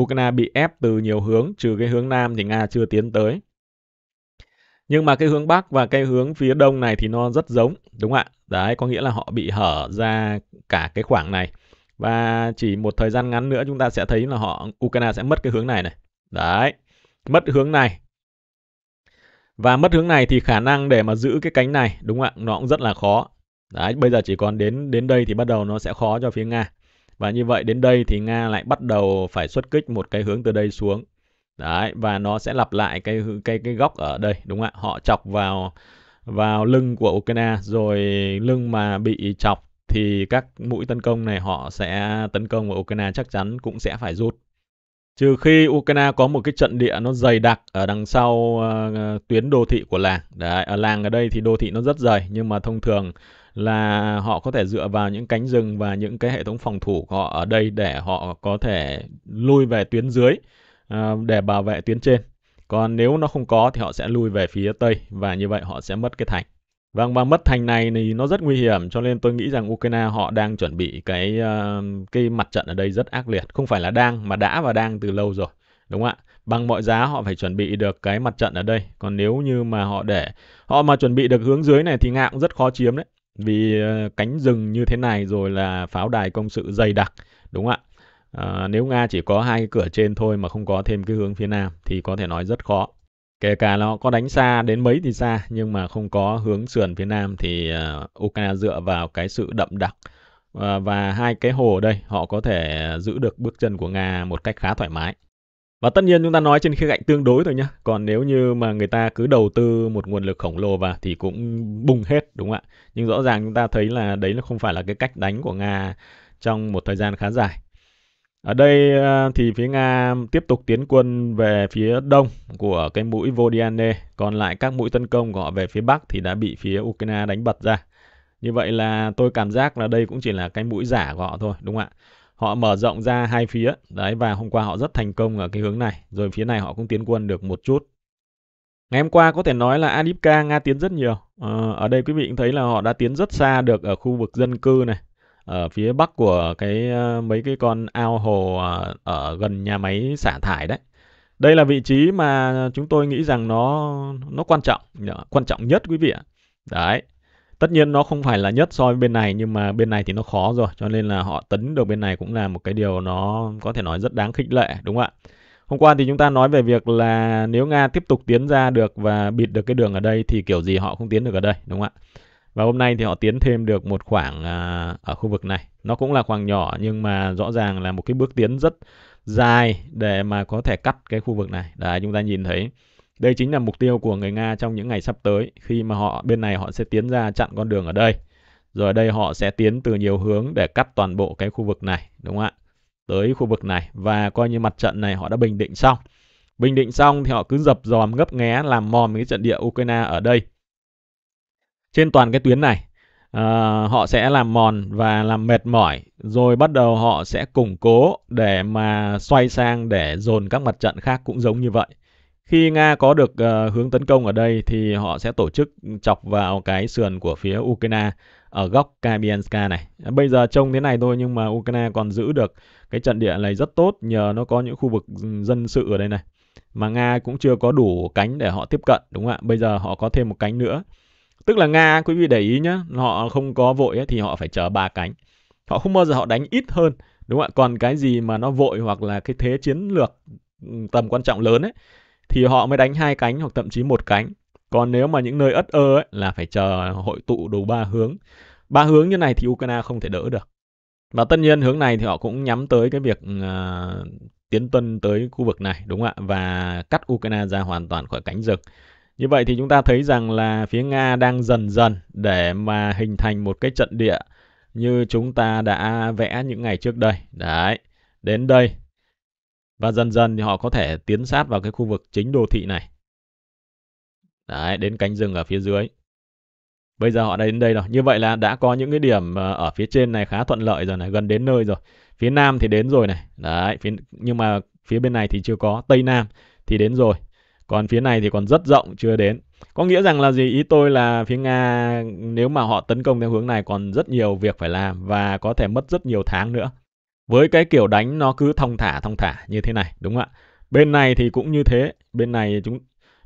Ukraine bị ép từ nhiều hướng, trừ cái hướng Nam thì Nga chưa tiến tới. Nhưng mà cái hướng Bắc và cái hướng phía Đông này thì nó rất giống, đúng không ạ? Đấy, có nghĩa là họ bị hở ra cả cái khoảng này. Và chỉ một thời gian ngắn nữa chúng ta sẽ thấy là họ Ukraine sẽ mất cái hướng này này. Đấy, mất hướng này và mất hướng này thì khả năng để mà giữ cái cánh này, đúng không ạ? Nó cũng rất là khó. Đấy, bây giờ chỉ còn đến đến đây thì bắt đầu nó sẽ khó cho phía Nga. Và như vậy đến đây thì Nga lại bắt đầu phải xuất kích một cái hướng từ đây xuống. Đấy, và nó sẽ lặp lại cái cái cái góc ở đây, đúng không ạ? Họ chọc vào vào lưng của Ukraine rồi lưng mà bị chọc thì các mũi tấn công này họ sẽ tấn công vào Ukraine chắc chắn cũng sẽ phải rút. Trừ khi Ukraine có một cái trận địa nó dày đặc ở đằng sau uh, tuyến đô thị của làng. Đấy, ở làng ở đây thì đô thị nó rất dày nhưng mà thông thường là họ có thể dựa vào những cánh rừng và những cái hệ thống phòng thủ của họ ở đây để họ có thể lui về tuyến dưới uh, để bảo vệ tuyến trên. Còn nếu nó không có thì họ sẽ lui về phía tây và như vậy họ sẽ mất cái thành. Vâng, và mất thành này thì nó rất nguy hiểm cho nên tôi nghĩ rằng Ukraine họ đang chuẩn bị cái uh, cái mặt trận ở đây rất ác liệt, không phải là đang mà đã và đang từ lâu rồi, đúng không ạ? Bằng mọi giá họ phải chuẩn bị được cái mặt trận ở đây, còn nếu như mà họ để họ mà chuẩn bị được hướng dưới này thì Nga cũng rất khó chiếm đấy. Vì uh, cánh rừng như thế này rồi là pháo đài công sự dày đặc, đúng không ạ? uh, nếu Nga chỉ có hai cửa trên thôi mà không có thêm cái hướng phía nam thì có thể nói rất khó. Kể cả nó có đánh xa đến mấy thì xa nhưng mà không có hướng sườn phía nam thì ờ, Ukraine dựa vào cái sự đậm đặc uh, và hai cái hồ ở đây họ có thể giữ được bước chân của Nga một cách khá thoải mái. Và tất nhiên chúng ta nói trên khía cạnh tương đối thôi nhé. Còn nếu như mà người ta cứ đầu tư một nguồn lực khổng lồ vào thì cũng bùng hết đúng không ạ? Nhưng rõ ràng chúng ta thấy là đấy là không phải là cái cách đánh của Nga trong một thời gian khá dài. Ở đây ờ, thì phía Nga tiếp tục tiến quân về phía đông của cái mũi Vodiane, còn lại các mũi tấn công của họ về phía bắc thì đã bị phía Ukraine đánh bật ra. Như vậy là tôi cảm giác là đây cũng chỉ là cái mũi giả của họ thôi, đúng không ạ? Họ mở rộng ra hai phía, đấy và hôm qua họ rất thành công ở cái hướng này, rồi phía này họ cũng tiến quân được một chút. Ngày hôm qua có thể nói là Adipka Nga tiến rất nhiều. Ờ, ở đây quý vị cũng thấy là họ đã tiến rất xa được ở khu vực dân cư này, ở ờ, phía bắc của cái ờ, mấy cái con ao hồ ờ, ở gần nhà máy xả thải đấy. Đây là vị trí mà chúng tôi nghĩ rằng nó nó quan trọng, quan trọng nhất quý vị ạ. Đấy. Tất nhiên nó không phải là nhất so với bên này nhưng mà bên này thì nó khó rồi, cho nên là họ tấn được bên này cũng là một cái điều nó có thể nói rất đáng khích lệ đúng không ạ? Hôm qua thì chúng ta nói về việc là nếu Nga tiếp tục tiến ra được và bịt được cái đường ở đây thì kiểu gì họ không tiến được ở đây đúng không ạ? Và hôm nay thì họ tiến thêm được một khoảng à, ở khu vực này. Nó cũng là khoảng nhỏ nhưng mà rõ ràng là một cái bước tiến rất dài để mà có thể cắt cái khu vực này. Đấy, chúng ta nhìn thấy đây chính là mục tiêu của người Nga trong những ngày sắp tới khi mà họ bên này họ sẽ tiến ra chặn con đường ở đây. Rồi ở đây họ sẽ tiến từ nhiều hướng để cắt toàn bộ cái khu vực này, đúng không ạ? Tới khu vực này và coi như mặt trận này họ đã bình định xong. Bình định xong thì họ cứ dập dòm ngấp nghé làm mòn cái trận địa Ukraine ở đây trên toàn cái tuyến này uh, họ sẽ làm mòn và làm mệt mỏi rồi bắt đầu họ sẽ củng cố để mà xoay sang để dồn các mặt trận khác cũng giống như vậy khi nga có được uh, hướng tấn công ở đây thì họ sẽ tổ chức chọc vào cái sườn của phía ukraine ở góc Kabianska này. Bây giờ trông thế này thôi nhưng mà Ukraine còn giữ được cái trận địa này rất tốt nhờ nó có những khu vực ừ, dân sự ở đây này. Mà Nga cũng chưa có đủ cánh để họ tiếp cận đúng không ạ? Bây giờ họ có thêm một cánh nữa Tức là Nga quý vị để ý nhé, họ không có vội ấy, thì họ phải chờ ba cánh. Họ không bao giờ họ đánh ít hơn, đúng không ạ? Còn cái gì mà nó vội hoặc là cái thế chiến lược tầm quan trọng lớn ấy thì họ mới đánh hai cánh hoặc thậm chí một cánh. Còn nếu mà những nơi ất ơ ấy là phải chờ hội tụ đủ ba hướng. Ba hướng như này thì Ukraine không thể đỡ được. Và tất nhiên hướng này thì họ cũng nhắm tới cái việc uh, tiến quân tới khu vực này đúng không ạ và cắt Ukraine ra hoàn toàn khỏi cánh rừng như vậy thì chúng ta thấy rằng là phía Nga đang dần dần để mà hình thành một cái trận địa như chúng ta đã vẽ những ngày trước đây. Đấy, đến đây. Và dần dần thì họ có thể tiến sát vào cái khu vực chính đô thị này. Đấy, đến cánh rừng ở phía dưới. Bây giờ họ đã đến đây rồi. Như vậy là đã có những cái điểm ờ, ở phía trên này khá thuận lợi rồi này, gần đến nơi rồi. Phía Nam thì đến rồi này. Đấy, phía, nhưng mà phía bên này thì chưa có. Tây Nam thì đến rồi còn phía này thì còn rất rộng chưa đến có nghĩa rằng là gì ý tôi là phía nga nếu mà họ tấn công theo hướng này còn rất nhiều việc phải làm và có thể mất rất nhiều tháng nữa với cái kiểu đánh nó cứ thong thả thong thả như thế này đúng không ạ bên này thì cũng như thế bên này chúng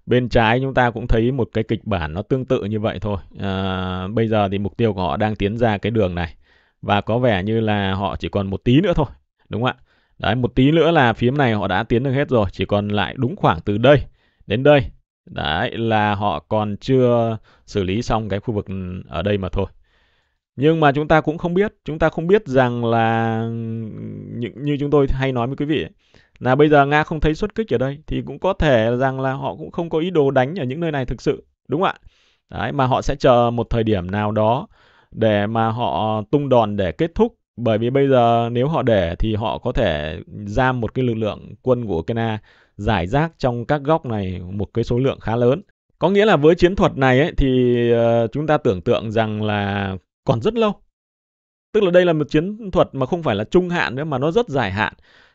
bên trái chúng ta cũng thấy một cái kịch bản nó tương tự như vậy thôi à, bây giờ thì mục tiêu của họ đang tiến ra cái đường này và có vẻ như là họ chỉ còn một tí nữa thôi đúng không ạ đấy một tí nữa là phía này họ đã tiến được hết rồi chỉ còn lại đúng khoảng từ đây đến đây đấy là họ còn chưa xử lý xong cái khu vực ở đây mà thôi nhưng mà chúng ta cũng không biết chúng ta không biết rằng là như, như chúng tôi hay nói với quý vị ấy, là bây giờ nga không thấy xuất kích ở đây thì cũng có thể rằng là họ cũng không có ý đồ đánh ở những nơi này thực sự đúng không ạ đấy mà họ sẽ chờ một thời điểm nào đó để mà họ tung đòn để kết thúc bởi vì bây giờ nếu họ để thì họ có thể giam một cái lực lượng quân của Ukraine giải rác trong các góc này một cái số lượng khá lớn. Có nghĩa là với chiến thuật này ấy, thì ờ, chúng ta tưởng tượng rằng là còn rất lâu. Tức là đây là một chiến thuật mà không phải là trung hạn nữa mà nó rất dài hạn.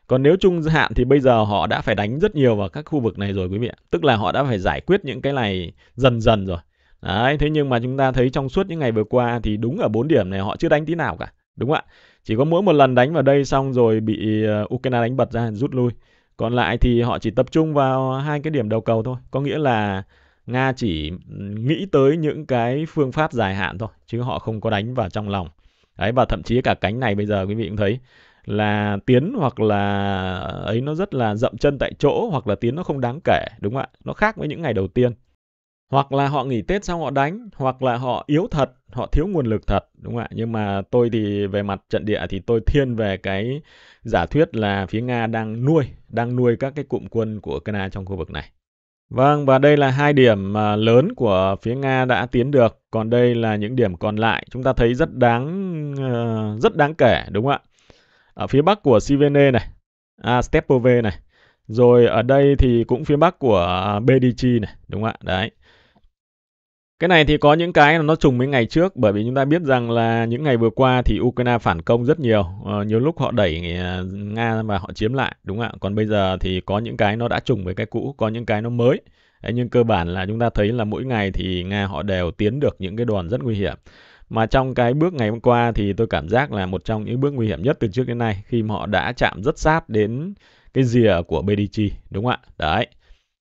Còn nếu trung hạn thì bây giờ họ đã phải đánh rất nhiều vào các khu vực này rồi quý vị ạ. Tức là họ đã phải giải quyết những cái này dần dần rồi. Đấy, thế nhưng mà chúng ta thấy trong suốt những ngày vừa qua thì đúng ở bốn điểm này họ chưa đánh tí nào cả. Đúng không ạ? Chỉ có mỗi một lần đánh vào đây xong rồi bị ờ, Ukraine đánh bật ra rút lui. Còn lại thì họ chỉ tập trung vào hai cái điểm đầu cầu thôi. Có nghĩa là Nga chỉ nghĩ tới những cái phương pháp dài hạn thôi, chứ họ không có đánh vào trong lòng. Đấy, và thậm chí cả cánh này bây giờ quý vị cũng thấy là tiến hoặc là ấy nó rất là dậm chân tại chỗ hoặc là tiến nó không đáng kể đúng không ạ nó khác với những ngày đầu tiên hoặc là họ nghỉ Tết xong họ đánh, hoặc là họ yếu thật, họ thiếu nguồn lực thật, đúng không ạ? Nhưng mà tôi thì về mặt trận địa thì tôi thiên về cái giả thuyết là phía Nga đang nuôi, đang nuôi các cái cụm quân của Ukraine trong khu vực này. Vâng, và đây là hai điểm lớn của phía Nga đã tiến được, còn đây là những điểm còn lại chúng ta thấy rất đáng ờ, rất đáng kể đúng không ạ? Ở phía bắc của Sivene này, à, Stepove này, rồi ở đây thì cũng phía bắc của Bedichi này, đúng không ạ? Đấy. Cái này thì có những cái nó trùng với ngày trước bởi vì chúng ta biết rằng là những ngày vừa qua thì Ukraine phản công rất nhiều. Ờ, nhiều lúc họ đẩy ờ, Nga và họ chiếm lại, đúng không ạ? Còn bây giờ thì có những cái nó đã trùng với cái cũ, có những cái nó mới. Đấy, nhưng cơ bản là chúng ta thấy là mỗi ngày thì Nga họ đều tiến được những cái đòn rất nguy hiểm. Mà trong cái bước ngày hôm qua thì tôi cảm giác là một trong những bước nguy hiểm nhất từ trước đến nay khi mà họ đã chạm rất sát đến cái rìa của Bedichi, đúng không ạ? Đấy.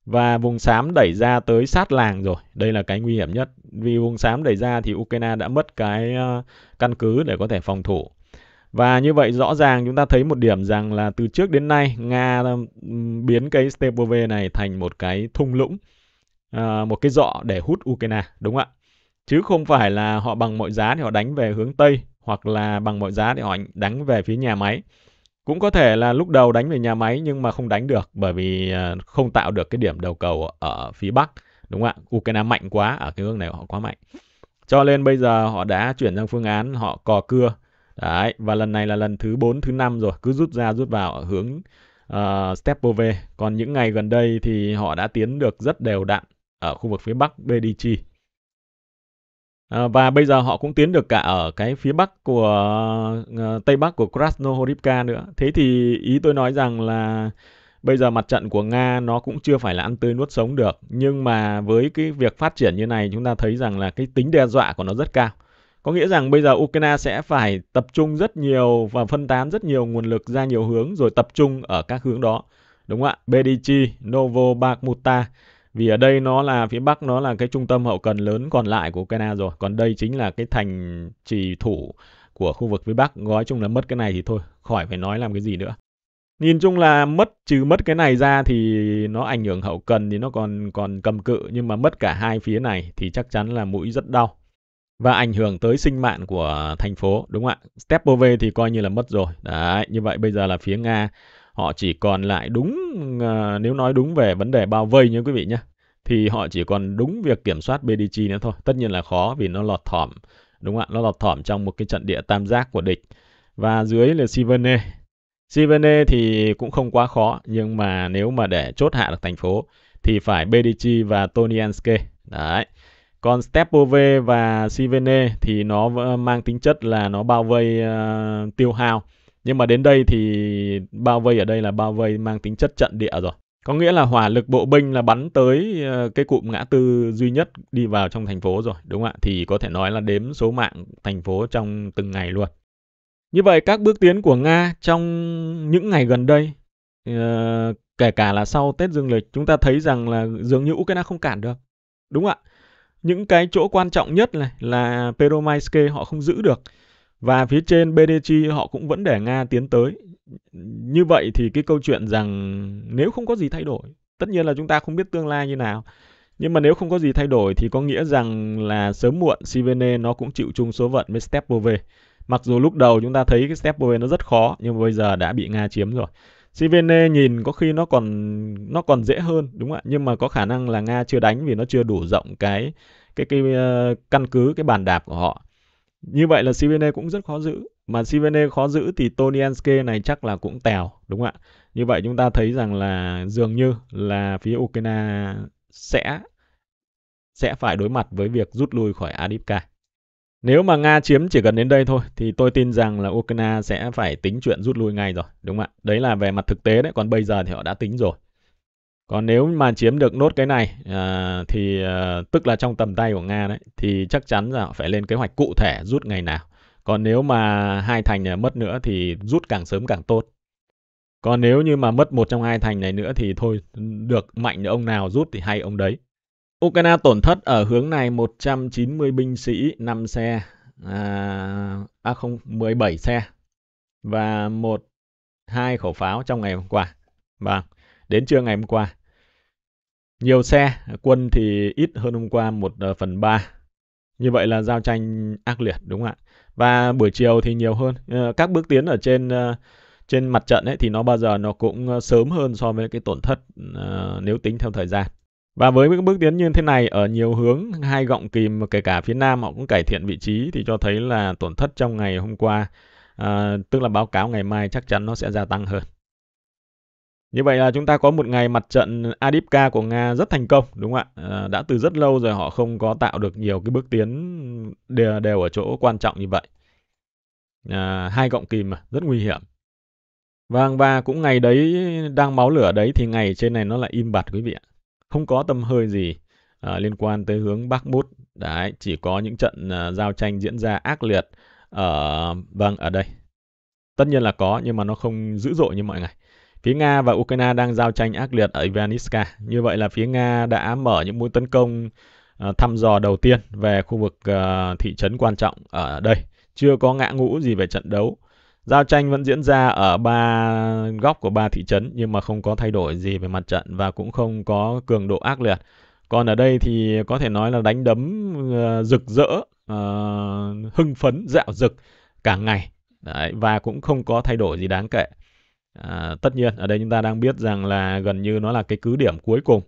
Và vùng xám đẩy ra tới sát làng rồi. Đây là cái nguy hiểm nhất. Vì vùng xám đẩy ra thì Ukraine đã mất cái ờ, căn cứ để có thể phòng thủ. Và như vậy rõ ràng chúng ta thấy một điểm rằng là từ trước đến nay Nga ờ, biến cái Stepove này thành một cái thung lũng, ờ, một cái dọ để hút Ukraine, đúng không ạ? Chứ không phải là họ bằng mọi giá thì họ đánh về hướng Tây hoặc là bằng mọi giá thì họ đánh về phía nhà máy. Cũng có thể là lúc đầu đánh về nhà máy nhưng mà không đánh được bởi vì à, không tạo được cái điểm đầu cầu ở phía Bắc. Đúng không ạ? Ukraine mạnh quá, ở cái hướng này họ quá mạnh. Cho nên bây giờ họ đã chuyển sang phương án họ cò cưa. Đấy, và lần này là lần thứ 4, thứ năm rồi, cứ rút ra rút vào ở hướng uh, ờ, Stepove. Còn những ngày gần đây thì họ đã tiến được rất đều đặn ở khu vực phía Bắc BDC Ờ, và bây giờ họ cũng tiến được cả ở cái phía bắc của uh, tây bắc của Krasnohorivka nữa. Thế thì ý tôi nói rằng là bây giờ mặt trận của Nga nó cũng chưa phải là ăn tươi nuốt sống được, nhưng mà với cái việc phát triển như này chúng ta thấy rằng là cái tính đe dọa của nó rất cao. Có nghĩa rằng bây giờ Ukraine sẽ phải tập trung rất nhiều và phân tán rất nhiều nguồn lực ra nhiều hướng rồi tập trung ở các hướng đó. Đúng không ạ? Bedichi, Novo Bakhmuta vì ở đây nó là phía Bắc nó là cái trung tâm hậu cần lớn còn lại của Ukraine rồi. Còn đây chính là cái thành trì thủ của khu vực phía Bắc. Nói chung là mất cái này thì thôi, khỏi phải nói làm cái gì nữa. Nhìn chung là mất trừ mất cái này ra thì nó ảnh hưởng hậu cần thì nó còn còn cầm cự nhưng mà mất cả hai phía này thì chắc chắn là mũi rất đau và ảnh hưởng tới sinh mạng của thành phố đúng không ạ? Stepove thì coi như là mất rồi. Đấy, như vậy bây giờ là phía Nga họ chỉ còn lại đúng à, nếu nói đúng về vấn đề bao vây nha quý vị nhé thì họ chỉ còn đúng việc kiểm soát Bedichi nữa thôi. Tất nhiên là khó vì nó lọt thỏm, đúng không ạ? Nó lọt thỏm trong một cái trận địa tam giác của địch. Và dưới là Sivane. Sivane thì cũng không quá khó, nhưng mà nếu mà để chốt hạ được thành phố thì phải Bedichi và Tonianske. Đấy. Còn Stepove và Sivane thì nó ờ, mang tính chất là nó bao vây uh, tiêu hao nhưng mà đến đây thì bao vây ở đây là bao vây mang tính chất trận địa rồi. Có nghĩa là hỏa lực bộ binh là bắn tới ờ, cái cụm ngã tư duy nhất đi vào trong thành phố rồi, đúng không ạ? Thì có thể nói là đếm số mạng thành phố trong từng ngày luôn. Như vậy các bước tiến của Nga trong những ngày gần đây, ờ, kể cả là sau Tết Dương lịch, chúng ta thấy rằng là dường như Ukraine không cản được. Đúng không ạ? Những cái chỗ quan trọng nhất này là Peromaiske họ không giữ được. Và phía trên Bedechi họ cũng vẫn để Nga tiến tới. Như vậy thì cái câu chuyện rằng nếu không có gì thay đổi, tất nhiên là chúng ta không biết tương lai như nào, nhưng mà nếu không có gì thay đổi thì có nghĩa rằng là sớm muộn Sivene nó cũng chịu chung số phận với Stepove. Mặc dù lúc đầu chúng ta thấy cái Stepove nó rất khó nhưng bây giờ đã bị Nga chiếm rồi. Sivene nhìn có khi nó còn nó còn dễ hơn đúng không ạ? Nhưng mà có khả năng là Nga chưa đánh vì nó chưa đủ rộng cái cái cái, cái ờ, uh, căn cứ cái bàn đạp của họ. Như vậy là Sivene cũng rất khó giữ. Mà Sivene khó giữ thì Tonianske này chắc là cũng tèo, đúng không ạ? Như vậy chúng ta thấy rằng là dường như là phía Ukraine sẽ sẽ phải đối mặt với việc rút lui khỏi Adipka. Nếu mà Nga chiếm chỉ cần đến đây thôi thì tôi tin rằng là Ukraine sẽ phải tính chuyện rút lui ngay rồi, đúng không ạ? Đấy là về mặt thực tế đấy, còn bây giờ thì họ đã tính rồi. Còn nếu mà chiếm được nốt cái này à, thì à, tức là trong tầm tay của Nga đấy thì chắc chắn là phải lên kế hoạch cụ thể rút ngày nào. Còn nếu mà hai thành này mất nữa thì rút càng sớm càng tốt. Còn nếu như mà mất một trong hai thành này nữa thì thôi được mạnh ông nào rút thì hay ông đấy. Ukraine tổn thất ở hướng này 190 binh sĩ, 5 xe, à, à không, 17 xe và một hai khẩu pháo trong ngày hôm qua. Vâng đến trưa ngày hôm qua. Nhiều xe, quân thì ít hơn hôm qua 1 ờ, phần 3. Như vậy là giao tranh ác liệt đúng không ạ? Và buổi chiều thì nhiều hơn. Ờ, các bước tiến ở trên ờ, trên mặt trận ấy thì nó bao giờ nó cũng sớm hơn so với cái tổn thất nếu tính theo thời gian. Và với những bước tiến như thế này ở nhiều hướng, hai gọng kìm kể cả phía Nam họ cũng cải thiện vị trí thì cho thấy là tổn thất trong ngày hôm qua, à, tức là báo cáo ngày mai chắc chắn nó sẽ gia tăng hơn. Như vậy là chúng ta có một ngày mặt trận Adipka của Nga rất thành công, đúng không ạ? À, đã từ rất lâu rồi họ không có tạo được nhiều cái bước tiến đều, đều ở chỗ quan trọng như vậy. À, hai cộng kìm mà, rất nguy hiểm. Vâng, và cũng ngày đấy đang máu lửa đấy thì ngày trên này nó lại im bặt quý vị ạ. Không có tâm hơi gì à, liên quan tới hướng Bắc Mút. Đấy, chỉ có những trận à, giao tranh diễn ra ác liệt ở vâng ở đây. Tất nhiên là có nhưng mà nó không dữ dội như mọi ngày. Phía Nga và Ukraine đang giao tranh ác liệt ở Ivanivska. Như vậy là phía Nga đã mở những mũi tấn công ờ, thăm dò đầu tiên về khu vực ờ, thị trấn quan trọng ở đây. Chưa có ngã ngũ gì về trận đấu. Giao tranh vẫn diễn ra ở ba góc của ba thị trấn nhưng mà không có thay đổi gì về mặt trận và cũng không có cường độ ác liệt. Còn ở đây thì có thể nói là đánh đấm ờ, rực rỡ, hưng phấn, dạo rực cả ngày. Đấy, và cũng không có thay đổi gì đáng kể. À, tất nhiên ở đây chúng ta đang biết rằng là gần như nó là cái cứ điểm cuối cùng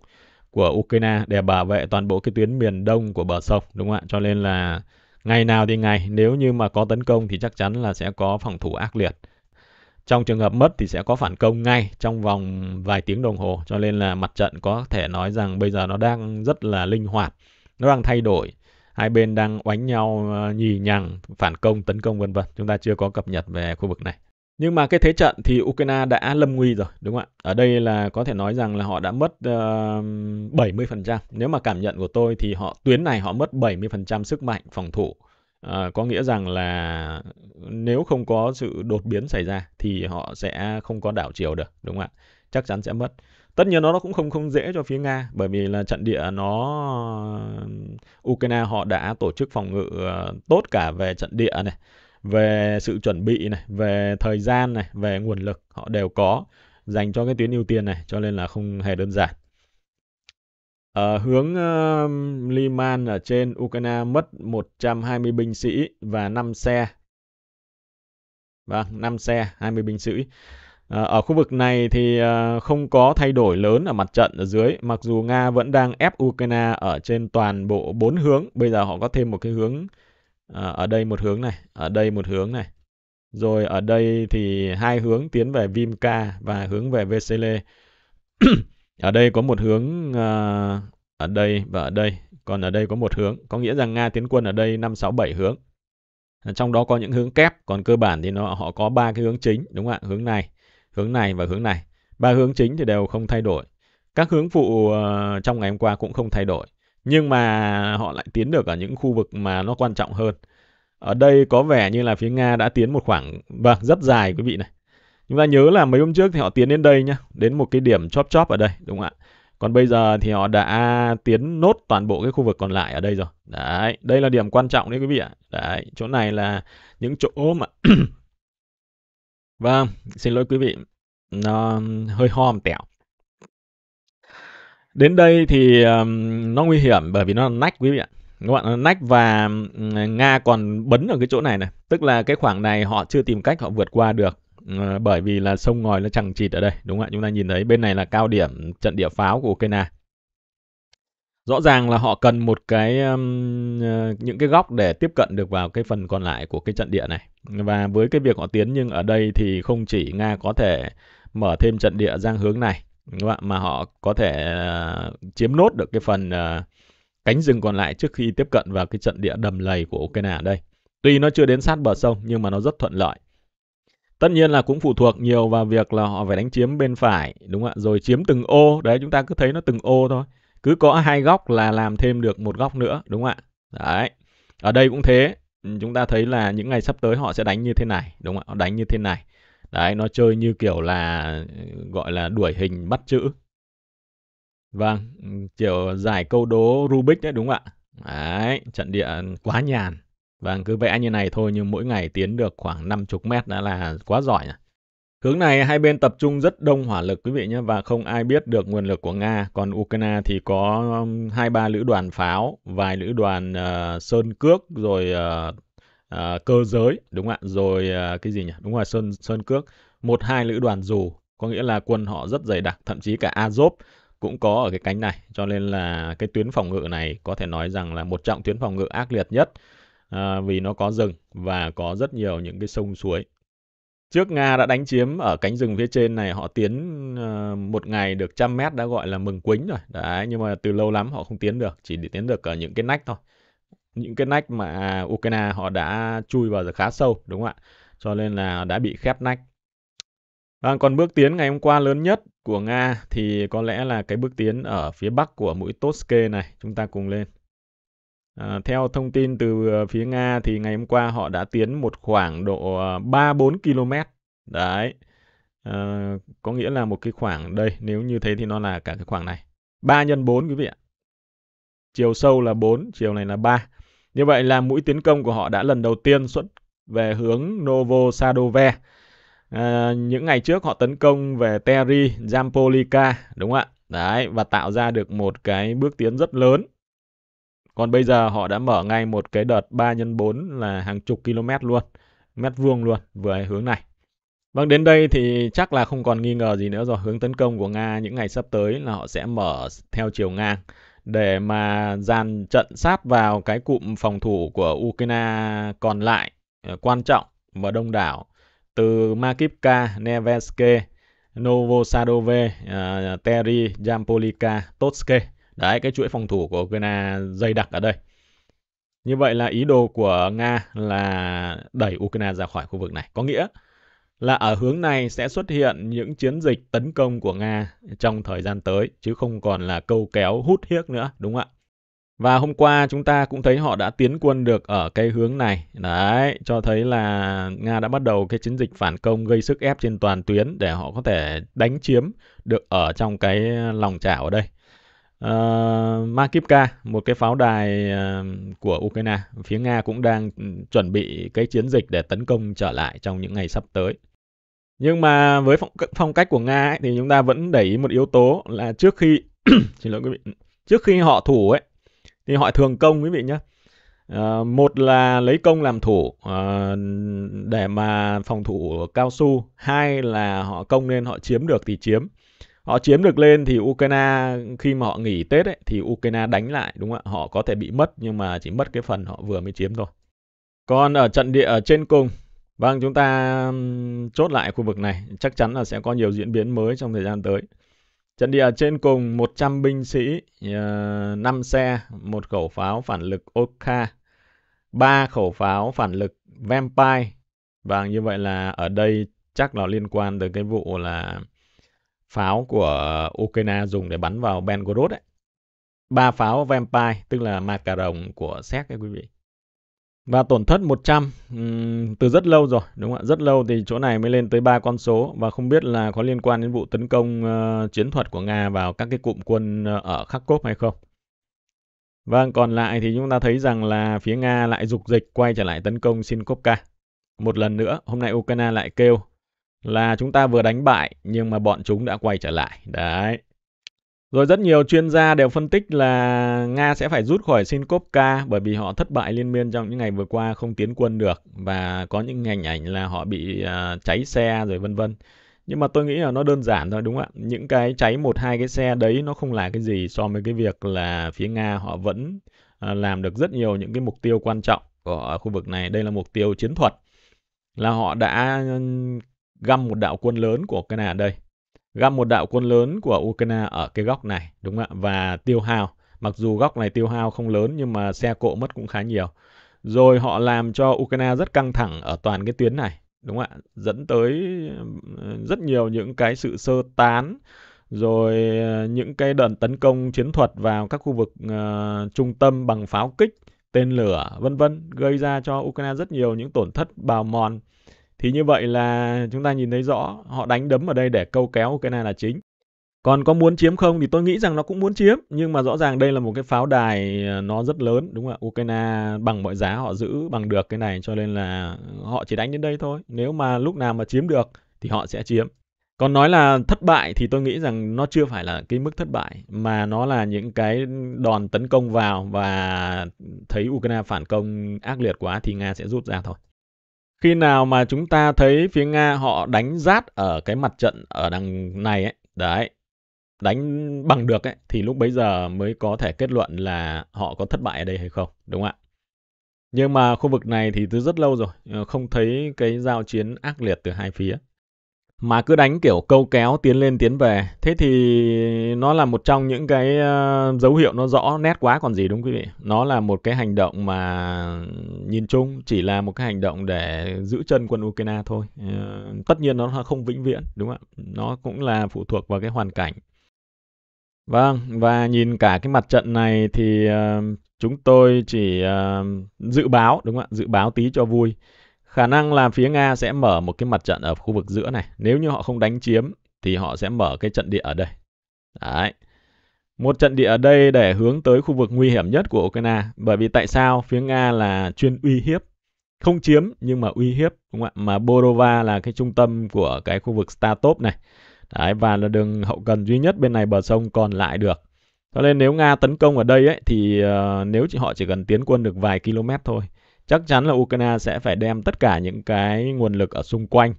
của Ukraine để bảo vệ toàn bộ cái tuyến miền đông của bờ sông đúng không ạ? Cho nên là ngày nào thì ngày nếu như mà có tấn công thì chắc chắn là sẽ có phòng thủ ác liệt. Trong trường hợp mất thì sẽ có phản công ngay trong vòng vài tiếng đồng hồ cho nên là mặt trận có thể nói rằng bây giờ nó đang rất là linh hoạt, nó đang thay đổi. Hai bên đang oánh nhau ờ, nhì nhằng, phản công, tấn công vân vân. Chúng ta chưa có cập nhật về khu vực này. Nhưng mà cái thế trận thì Ukraine đã lâm nguy rồi, đúng không ạ? Ở đây là có thể nói rằng là họ đã mất uh, ờ, 70%. Nếu mà cảm nhận của tôi thì họ tuyến này họ mất 70% sức mạnh phòng thủ. Uh, có nghĩa rằng là nếu không có sự đột biến xảy ra thì họ sẽ không có đảo chiều được, đúng không ạ? Chắc chắn sẽ mất. Tất nhiên nó cũng không không dễ cho phía Nga bởi vì là trận địa nó Ukraine họ đã tổ chức phòng ngự ờ, tốt cả về trận địa này về sự chuẩn bị này về thời gian này về nguồn lực họ đều có dành cho cái tuyến ưu tiên này cho nên là không hề đơn giản à, hướng uh, Liman ở trên Ukraine mất 120 binh sĩ và 5 xe vâng 5 xe 20 binh sĩ ờ, ở khu vực này thì ờ, không có thay đổi lớn ở mặt trận ở dưới, mặc dù Nga vẫn đang ép Ukraine ở trên toàn bộ bốn hướng, bây giờ họ có thêm một cái hướng à, ở đây một hướng này ở đây một hướng này rồi ở đây thì hai hướng tiến về Vimca và hướng về Vesele ở đây có một hướng à, ở đây và ở đây còn ở đây có một hướng có nghĩa rằng Nga tiến quân ở đây 5 6 7 hướng à, trong đó có những hướng kép còn cơ bản thì nó họ có ba cái hướng chính đúng không ạ hướng này hướng này và hướng này ba hướng chính thì đều không thay đổi các hướng phụ uh, trong ngày hôm qua cũng không thay đổi nhưng mà họ lại tiến được ở những khu vực mà nó quan trọng hơn ở đây có vẻ như là phía nga đã tiến một khoảng vâng rất dài quý vị này chúng ta nhớ là mấy hôm trước thì họ tiến đến đây nhá đến một cái điểm chóp chóp ở đây đúng không ạ còn bây giờ thì họ đã tiến nốt toàn bộ cái khu vực còn lại ở đây rồi đấy đây là điểm quan trọng đấy quý vị ạ đấy chỗ này là những chỗ mà vâng xin lỗi quý vị nó hơi ho một tẹo đến đây thì um, nó nguy hiểm bởi vì nó là nách quý vị ạ các bạn nách và nga còn bấn ở cái chỗ này này tức là cái khoảng này họ chưa tìm cách họ vượt qua được uh, bởi vì là sông ngòi nó chẳng chịt ở đây đúng không ạ chúng ta nhìn thấy bên này là cao điểm trận địa pháo của ukraine rõ ràng là họ cần một cái um, những cái góc để tiếp cận được vào cái phần còn lại của cái trận địa này và với cái việc họ tiến nhưng ở đây thì không chỉ nga có thể mở thêm trận địa sang hướng này đúng không ạ mà họ có thể à, chiếm nốt được cái phần à, cánh rừng còn lại trước khi tiếp cận vào cái trận địa đầm lầy của Ukraine ở đây. Tuy nó chưa đến sát bờ sông nhưng mà nó rất thuận lợi. Tất nhiên là cũng phụ thuộc nhiều vào việc là họ phải đánh chiếm bên phải, đúng không ạ? Rồi chiếm từng ô, đấy chúng ta cứ thấy nó từng ô thôi. Cứ có hai góc là làm thêm được một góc nữa, đúng không ạ? Đấy. Ở đây cũng thế, chúng ta thấy là những ngày sắp tới họ sẽ đánh như thế này, đúng không ạ? Họ đánh như thế này. Đấy, nó chơi như kiểu là gọi là đuổi hình bắt chữ. Vâng, kiểu giải câu đố Rubik đấy đúng không ạ? Đấy, trận địa quá nhàn. Vâng, cứ vẽ như này thôi nhưng mỗi ngày tiến được khoảng 50 mét đã là quá giỏi nhỉ. Hướng này hai bên tập trung rất đông hỏa lực quý vị nhé và không ai biết được nguồn lực của Nga. Còn Ukraine thì có um, hai ba lữ đoàn pháo, vài lữ đoàn uh, sơn cước rồi uh, à, cơ giới đúng không ạ rồi à, cái gì nhỉ đúng rồi sơn sơn cước một hai lữ đoàn dù có nghĩa là quân họ rất dày đặc thậm chí cả Azov cũng có ở cái cánh này cho nên là cái tuyến phòng ngự này có thể nói rằng là một trọng tuyến phòng ngự ác liệt nhất à, vì nó có rừng và có rất nhiều những cái sông suối trước nga đã đánh chiếm ở cánh rừng phía trên này họ tiến à, một ngày được trăm mét đã gọi là mừng quính rồi đấy nhưng mà từ lâu lắm họ không tiến được chỉ tiến được ở những cái nách thôi những cái nách mà Ukraine họ đã chui vào khá sâu đúng không ạ? Cho nên là đã bị khép nách. À, còn bước tiến ngày hôm qua lớn nhất của Nga thì có lẽ là cái bước tiến ở phía bắc của mũi Toske này, chúng ta cùng lên. À, theo thông tin từ ờ, phía Nga thì ngày hôm qua họ đã tiến một khoảng độ 3-4 ờ, km. Đấy. À, có nghĩa là một cái khoảng đây, nếu như thế thì nó là cả cái khoảng này. 3 x 4 quý vị ạ. Chiều sâu là 4, chiều này là 3. Như vậy là mũi tiến công của họ đã lần đầu tiên xuất về hướng Novosadove. À, những ngày trước họ tấn công về Terry, Jampolika, đúng không ạ? Đấy, và tạo ra được một cái bước tiến rất lớn. Còn bây giờ họ đã mở ngay một cái đợt 3 x 4 là hàng chục km luôn, mét vuông luôn về hướng này. Vâng, đến đây thì chắc là không còn nghi ngờ gì nữa rồi. Hướng tấn công của Nga những ngày sắp tới là họ sẽ mở theo chiều ngang để mà dàn trận sát vào cái cụm phòng thủ của Ukraine còn lại ờ, quan trọng và đông đảo từ Makivka, Neveske, Novosadove, uh, ờ, Terry, Jampolika, Totske. Đấy, cái chuỗi phòng thủ của Ukraine dày đặc ở đây. Như vậy là ý đồ của Nga là đẩy Ukraine ra khỏi khu vực này. Có nghĩa là ở hướng này sẽ xuất hiện những chiến dịch tấn công của Nga trong thời gian tới, chứ không còn là câu kéo hút hiếc nữa, đúng không ạ? Và hôm qua chúng ta cũng thấy họ đã tiến quân được ở cái hướng này. Đấy, cho thấy là Nga đã bắt đầu cái chiến dịch phản công gây sức ép trên toàn tuyến để họ có thể đánh chiếm được ở trong cái lòng chảo ở đây. Uh, ờ, Makivka, một cái pháo đài ờ, của Ukraine, phía Nga cũng đang chuẩn bị cái chiến dịch để tấn công trở lại trong những ngày sắp tới nhưng mà với phong, phong cách của nga ấy, thì chúng ta vẫn để ý một yếu tố là trước khi xin lỗi quý vị trước khi họ thủ ấy thì họ thường công quý vị nhé à, ờ, một là lấy công làm thủ à, để mà phòng thủ cao su hai là họ công nên họ chiếm được thì chiếm họ chiếm được lên thì Ukraine khi mà họ nghỉ Tết ấy, thì Ukraine đánh lại đúng không ạ họ có thể bị mất nhưng mà chỉ mất cái phần họ vừa mới chiếm thôi còn ở trận địa ở trên cùng Vâng, chúng ta chốt lại khu vực này. Chắc chắn là sẽ có nhiều diễn biến mới trong thời gian tới. Trận địa trên cùng 100 binh sĩ, 5 ờ, xe, một khẩu pháo phản lực Oka, 3 khẩu pháo phản lực Vampire. Và như vậy là ở đây chắc là liên quan tới cái vụ là pháo của Ukraine dùng để bắn vào Belgorod ấy. Ba pháo Vampire, tức là ma cà rồng của Séc đấy quý vị. Và tổn thất 100 um, từ rất lâu rồi, đúng không ạ? Rất lâu thì chỗ này mới lên tới ba con số và không biết là có liên quan đến vụ tấn công ờ, chiến thuật của Nga vào các cái cụm quân ờ, ở Kharkov hay không. Vâng, còn lại thì chúng ta thấy rằng là phía Nga lại dục dịch quay trở lại tấn công Sinkovka. Một lần nữa, hôm nay Ukraine lại kêu là chúng ta vừa đánh bại nhưng mà bọn chúng đã quay trở lại. Đấy, rồi rất nhiều chuyên gia đều phân tích là Nga sẽ phải rút khỏi Sinkovka bởi vì họ thất bại liên miên trong những ngày vừa qua không tiến quân được và có những hình ảnh là họ bị uh, cháy xe rồi vân vân. Nhưng mà tôi nghĩ là nó đơn giản thôi đúng không ạ? Những cái cháy một hai cái xe đấy nó không là cái gì so với cái việc là phía Nga họ vẫn uh, làm được rất nhiều những cái mục tiêu quan trọng của khu vực này. Đây là mục tiêu chiến thuật là họ đã găm một đạo quân lớn của cái này đây gặp một đạo quân lớn của Ukraine ở cái góc này đúng không ạ và tiêu hao mặc dù góc này tiêu hao không lớn nhưng mà xe cộ mất cũng khá nhiều rồi họ làm cho Ukraine rất căng thẳng ở toàn cái tuyến này đúng không ạ dẫn tới ừ, rất nhiều những cái sự sơ tán rồi ờ, những cái đợt tấn công chiến thuật vào các khu vực uh, trung tâm bằng pháo kích tên lửa vân vân gây ra cho Ukraine rất nhiều những tổn thất bào mòn thì như vậy là chúng ta nhìn thấy rõ họ đánh đấm ở đây để câu kéo cái này là chính còn có muốn chiếm không thì tôi nghĩ rằng nó cũng muốn chiếm nhưng mà rõ ràng đây là một cái pháo đài ờ, nó rất lớn đúng không ạ ukraine bằng mọi giá họ giữ bằng được cái này cho nên là họ chỉ đánh đến đây thôi nếu mà lúc nào mà chiếm được thì họ sẽ chiếm còn nói là thất bại thì tôi nghĩ rằng nó chưa phải là cái mức thất bại mà nó là những cái đòn tấn công vào và thấy Ukraine phản công ác liệt quá thì Nga sẽ rút ra thôi khi nào mà chúng ta thấy phía Nga họ đánh rát ở cái mặt trận ở đằng này ấy, đấy, đánh bằng được ấy, thì lúc bấy giờ mới có thể kết luận là họ có thất bại ở đây hay không, đúng không ạ? Nhưng mà khu vực này thì từ rất lâu rồi, ờ, không thấy cái giao chiến ác liệt từ hai phía mà cứ đánh kiểu câu kéo tiến lên tiến về thế thì nó là một trong những cái ờ, dấu hiệu nó rõ nét quá còn gì đúng quý vị nó là một cái hành động mà nhìn chung chỉ là một cái hành động để giữ chân quân ukraine thôi ờ, tất nhiên nó không vĩnh viễn đúng không ạ nó cũng là phụ thuộc vào cái hoàn cảnh vâng và nhìn cả cái mặt trận này thì ờ, chúng tôi chỉ dự báo đúng không ạ dự báo tí cho vui Khả năng là phía Nga sẽ mở một cái mặt trận ở khu vực giữa này. Nếu như họ không đánh chiếm thì họ sẽ mở cái trận địa ở đây. Đấy. Một trận địa ở đây để hướng tới khu vực nguy hiểm nhất của Ukraine. Bởi vì tại sao phía Nga là chuyên uy hiếp. Không chiếm nhưng mà uy hiếp. Đúng không ạ? Mà Borova là cái trung tâm của cái khu vực Statop này. Đấy, và là đường hậu cần duy nhất bên này bờ sông còn lại được. Cho nên nếu Nga tấn công ở đây ấy, thì uh, nếu chỉ họ chỉ cần tiến quân được vài km thôi chắc chắn là Ukraine sẽ phải đem tất cả những cái nguồn lực ở xung quanh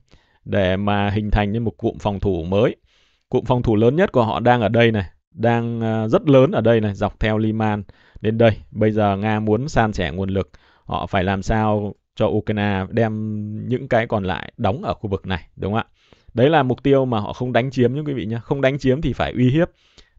để mà hình thành nên một cụm phòng thủ mới. Cụm phòng thủ lớn nhất của họ đang ở đây này, đang ờ, rất lớn ở đây này, dọc theo Liman đến đây. Bây giờ Nga muốn san sẻ nguồn lực, họ phải làm sao cho Ukraine đem những cái còn lại đóng ở khu vực này, đúng không ạ? Đấy là mục tiêu mà họ không đánh chiếm những quý vị nhé. Không đánh chiếm thì phải uy hiếp.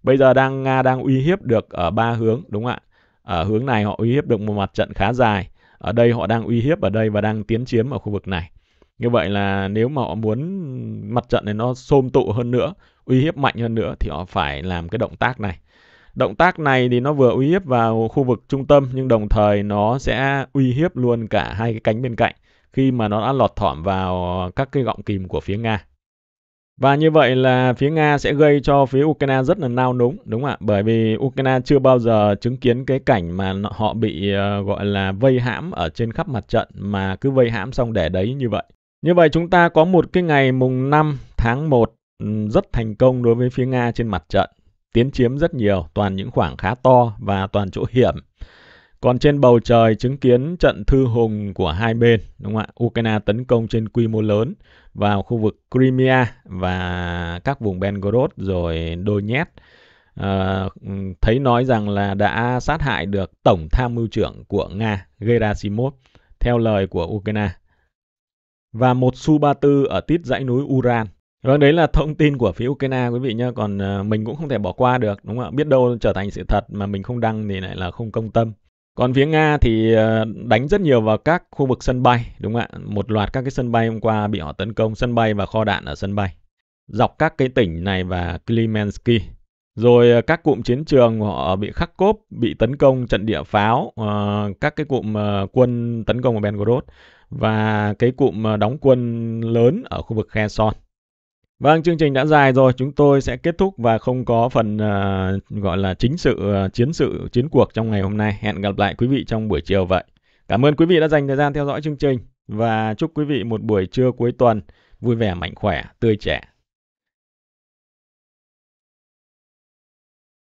Bây giờ đang Nga đang uy hiếp được ở ba hướng, đúng không ạ? Ở hướng này họ uy hiếp được một mặt trận khá dài ở đây họ đang uy hiếp ở đây và đang tiến chiếm ở khu vực này như vậy là nếu mà họ muốn mặt trận này nó xôm tụ hơn nữa uy hiếp mạnh hơn nữa thì họ phải làm cái động tác này động tác này thì nó vừa uy hiếp vào khu vực trung tâm nhưng đồng thời nó sẽ uy hiếp luôn cả hai cái cánh bên cạnh khi mà nó đã lọt thỏm vào các cái gọng kìm của phía nga và như vậy là phía Nga sẽ gây cho phía Ukraine rất là nao núng, đúng không ạ? Bởi vì Ukraine chưa bao giờ chứng kiến cái cảnh mà họ bị ờ, gọi là vây hãm ở trên khắp mặt trận mà cứ vây hãm xong để đấy như vậy. Như vậy chúng ta có một cái ngày mùng 5 tháng 1 ừ, rất thành công đối với phía Nga trên mặt trận. Tiến chiếm rất nhiều, toàn những khoảng khá to và toàn chỗ hiểm. Còn trên bầu trời chứng kiến trận thư hùng của hai bên, đúng không ạ? Ukraine tấn công trên quy mô lớn vào khu vực Crimea và các vùng Belgorod rồi Donetsk. Uh, thấy nói rằng là đã sát hại được tổng tham mưu trưởng của Nga Gerasimov theo lời của Ukraine và một Su-34 ở tít dãy núi Uran. Vâng, đấy là thông tin của phía Ukraine quý vị nhé. Còn ờ, mình cũng không thể bỏ qua được, đúng không ạ? Biết đâu trở thành sự thật mà mình không đăng thì lại là không công tâm. Còn phía Nga thì ờ, đánh rất nhiều vào các khu vực sân bay, đúng không ạ? Một loạt các cái sân bay hôm qua bị họ tấn công, sân bay và kho đạn ở sân bay. Dọc các cái tỉnh này và Klimensky. Rồi ờ, các cụm chiến trường họ bị khắc cốp, bị tấn công trận địa pháo, ờ, các cái cụm quân tấn công ở Belgorod và cái cụm đóng quân lớn ở khu vực Kherson. Vâng, chương trình đã dài rồi, chúng tôi sẽ kết thúc và không có phần uh, gọi là chính sự uh, chiến sự chiến cuộc trong ngày hôm nay. Hẹn gặp lại quý vị trong buổi chiều vậy. Cảm ơn quý vị đã dành thời gian theo dõi chương trình và chúc quý vị một buổi trưa cuối tuần vui vẻ, mạnh khỏe, tươi trẻ.